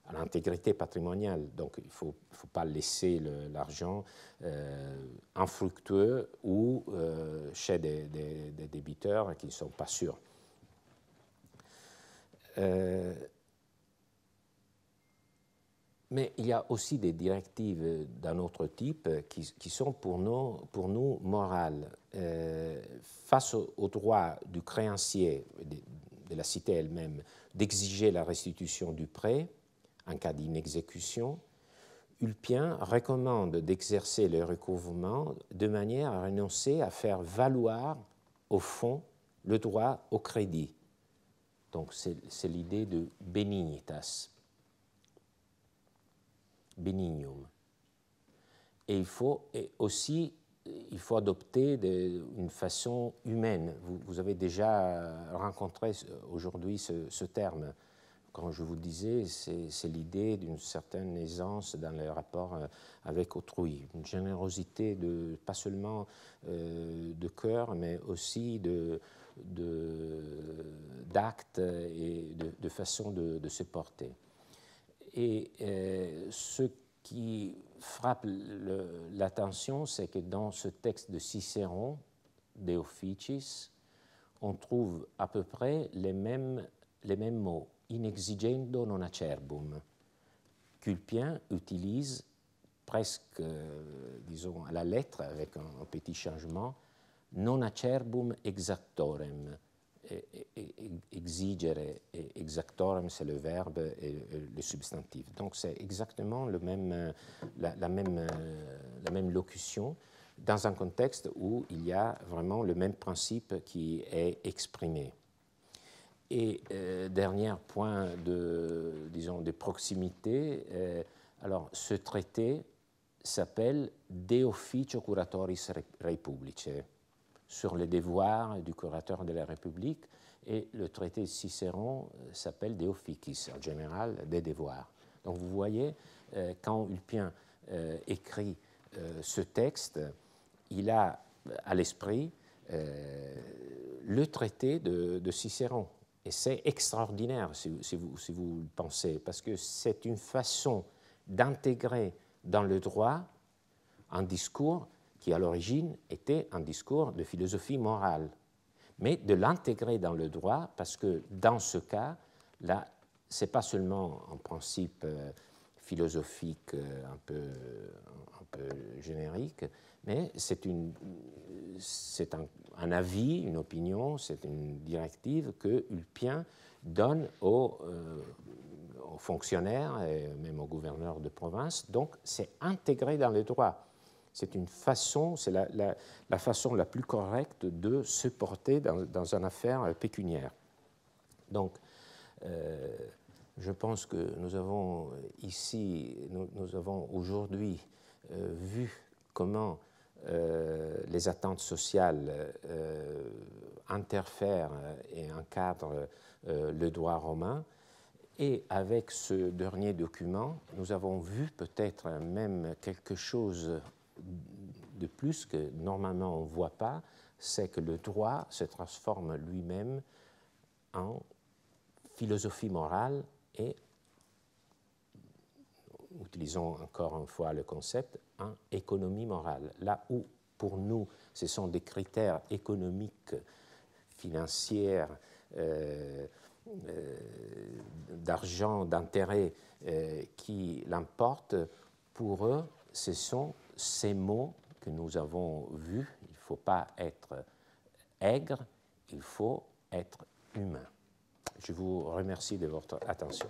à l'intégrité patrimoniale. Donc il ne faut, pas laisser l'argent euh, infructueux ou euh, chez des, débiteurs qui ne sont pas sûrs. Euh, mais il y a aussi des directives d'un autre type qui, sont pour nous, morales. face au, droit du créancier, de la cité elle-même, d'exiger la restitution du prêt, en cas d'inexécution, Ulpien recommande d'exercer le recouvrement de manière à renoncer à faire valoir au fond le droit au crédit. Donc c'est l'idée de benignitas, benignum. Et il faut et aussi il faut adopter une façon humaine. Vous, avez déjà rencontré aujourd'hui ce, ce, terme, quand je vous disais, c'est l'idée d'une certaine aisance dans les rapports euh, avec autrui, une générosité de, pas seulement euh, de cœur, mais aussi de d'actes et de, de, façon de, se porter. Et euh, ce qui frappe l'attention, c'est que dans ce texte de Cicéron, De on trouve à peu près les mêmes, les mêmes mots in exigendo non acerbum. Culpien utilise presque, euh, disons, à la lettre, avec un, petit changement, non acerbum exactorem. E, e, e, exigere, exactorem, c'est le verbe et, le substantif. Donc c'est exactement le même, euh, euh, la même locution dans un contexte où il y a vraiment le même principe qui est exprimé. Et euh, dernier point de, disons, de proximité, euh, alors ce traité s'appelle De officio curatoris republice, sur les devoirs du curateur de la République, et le traité de Cicéron euh, s'appelle De officis, en général des devoirs. Donc vous voyez, quand Ulpien écrit ce texte, il a à l'esprit le traité de Cicéron et c'est extraordinaire si, vous, le pensez, parce que c'est une façon d'intégrer dans le droit un discours qui à l'origine était un discours de philosophie morale, mais de l'intégrer dans le droit, parce que dans ce cas, là, ce n'est pas seulement un principe euh, philosophique euh, un, peu, un peu générique, mais c'est un, avis, une opinion, c'est une directive que Ulpien donne aux, euh, aux, fonctionnaires et même aux gouverneurs de province. Donc c'est intégré dans le droit. C'est une façon, c'est la, façon la plus correcte de se porter dans, une affaire pécuniaire. Donc euh, je pense que nous avons ici, nous, avons aujourd'hui euh, vu comment euh, les attentes sociales euh, interfèrent euh, et encadrent le droit romain. Et avec ce dernier document, nous avons vu peut-être même quelque chose de plus que normalement on ne voit pas, c'est que le droit se transforme lui-même en philosophie morale et utilisons encore une fois le concept, en hein, économie morale. Là où, pour nous, ce sont des critères économiques, financiers, euh, euh, d'argent, d'intérêt euh, qui l'emportent, pour eux, ce sont ces mots que nous avons vus. Il ne faut pas être aigre, il faut être humain. Je vous remercie de votre attention.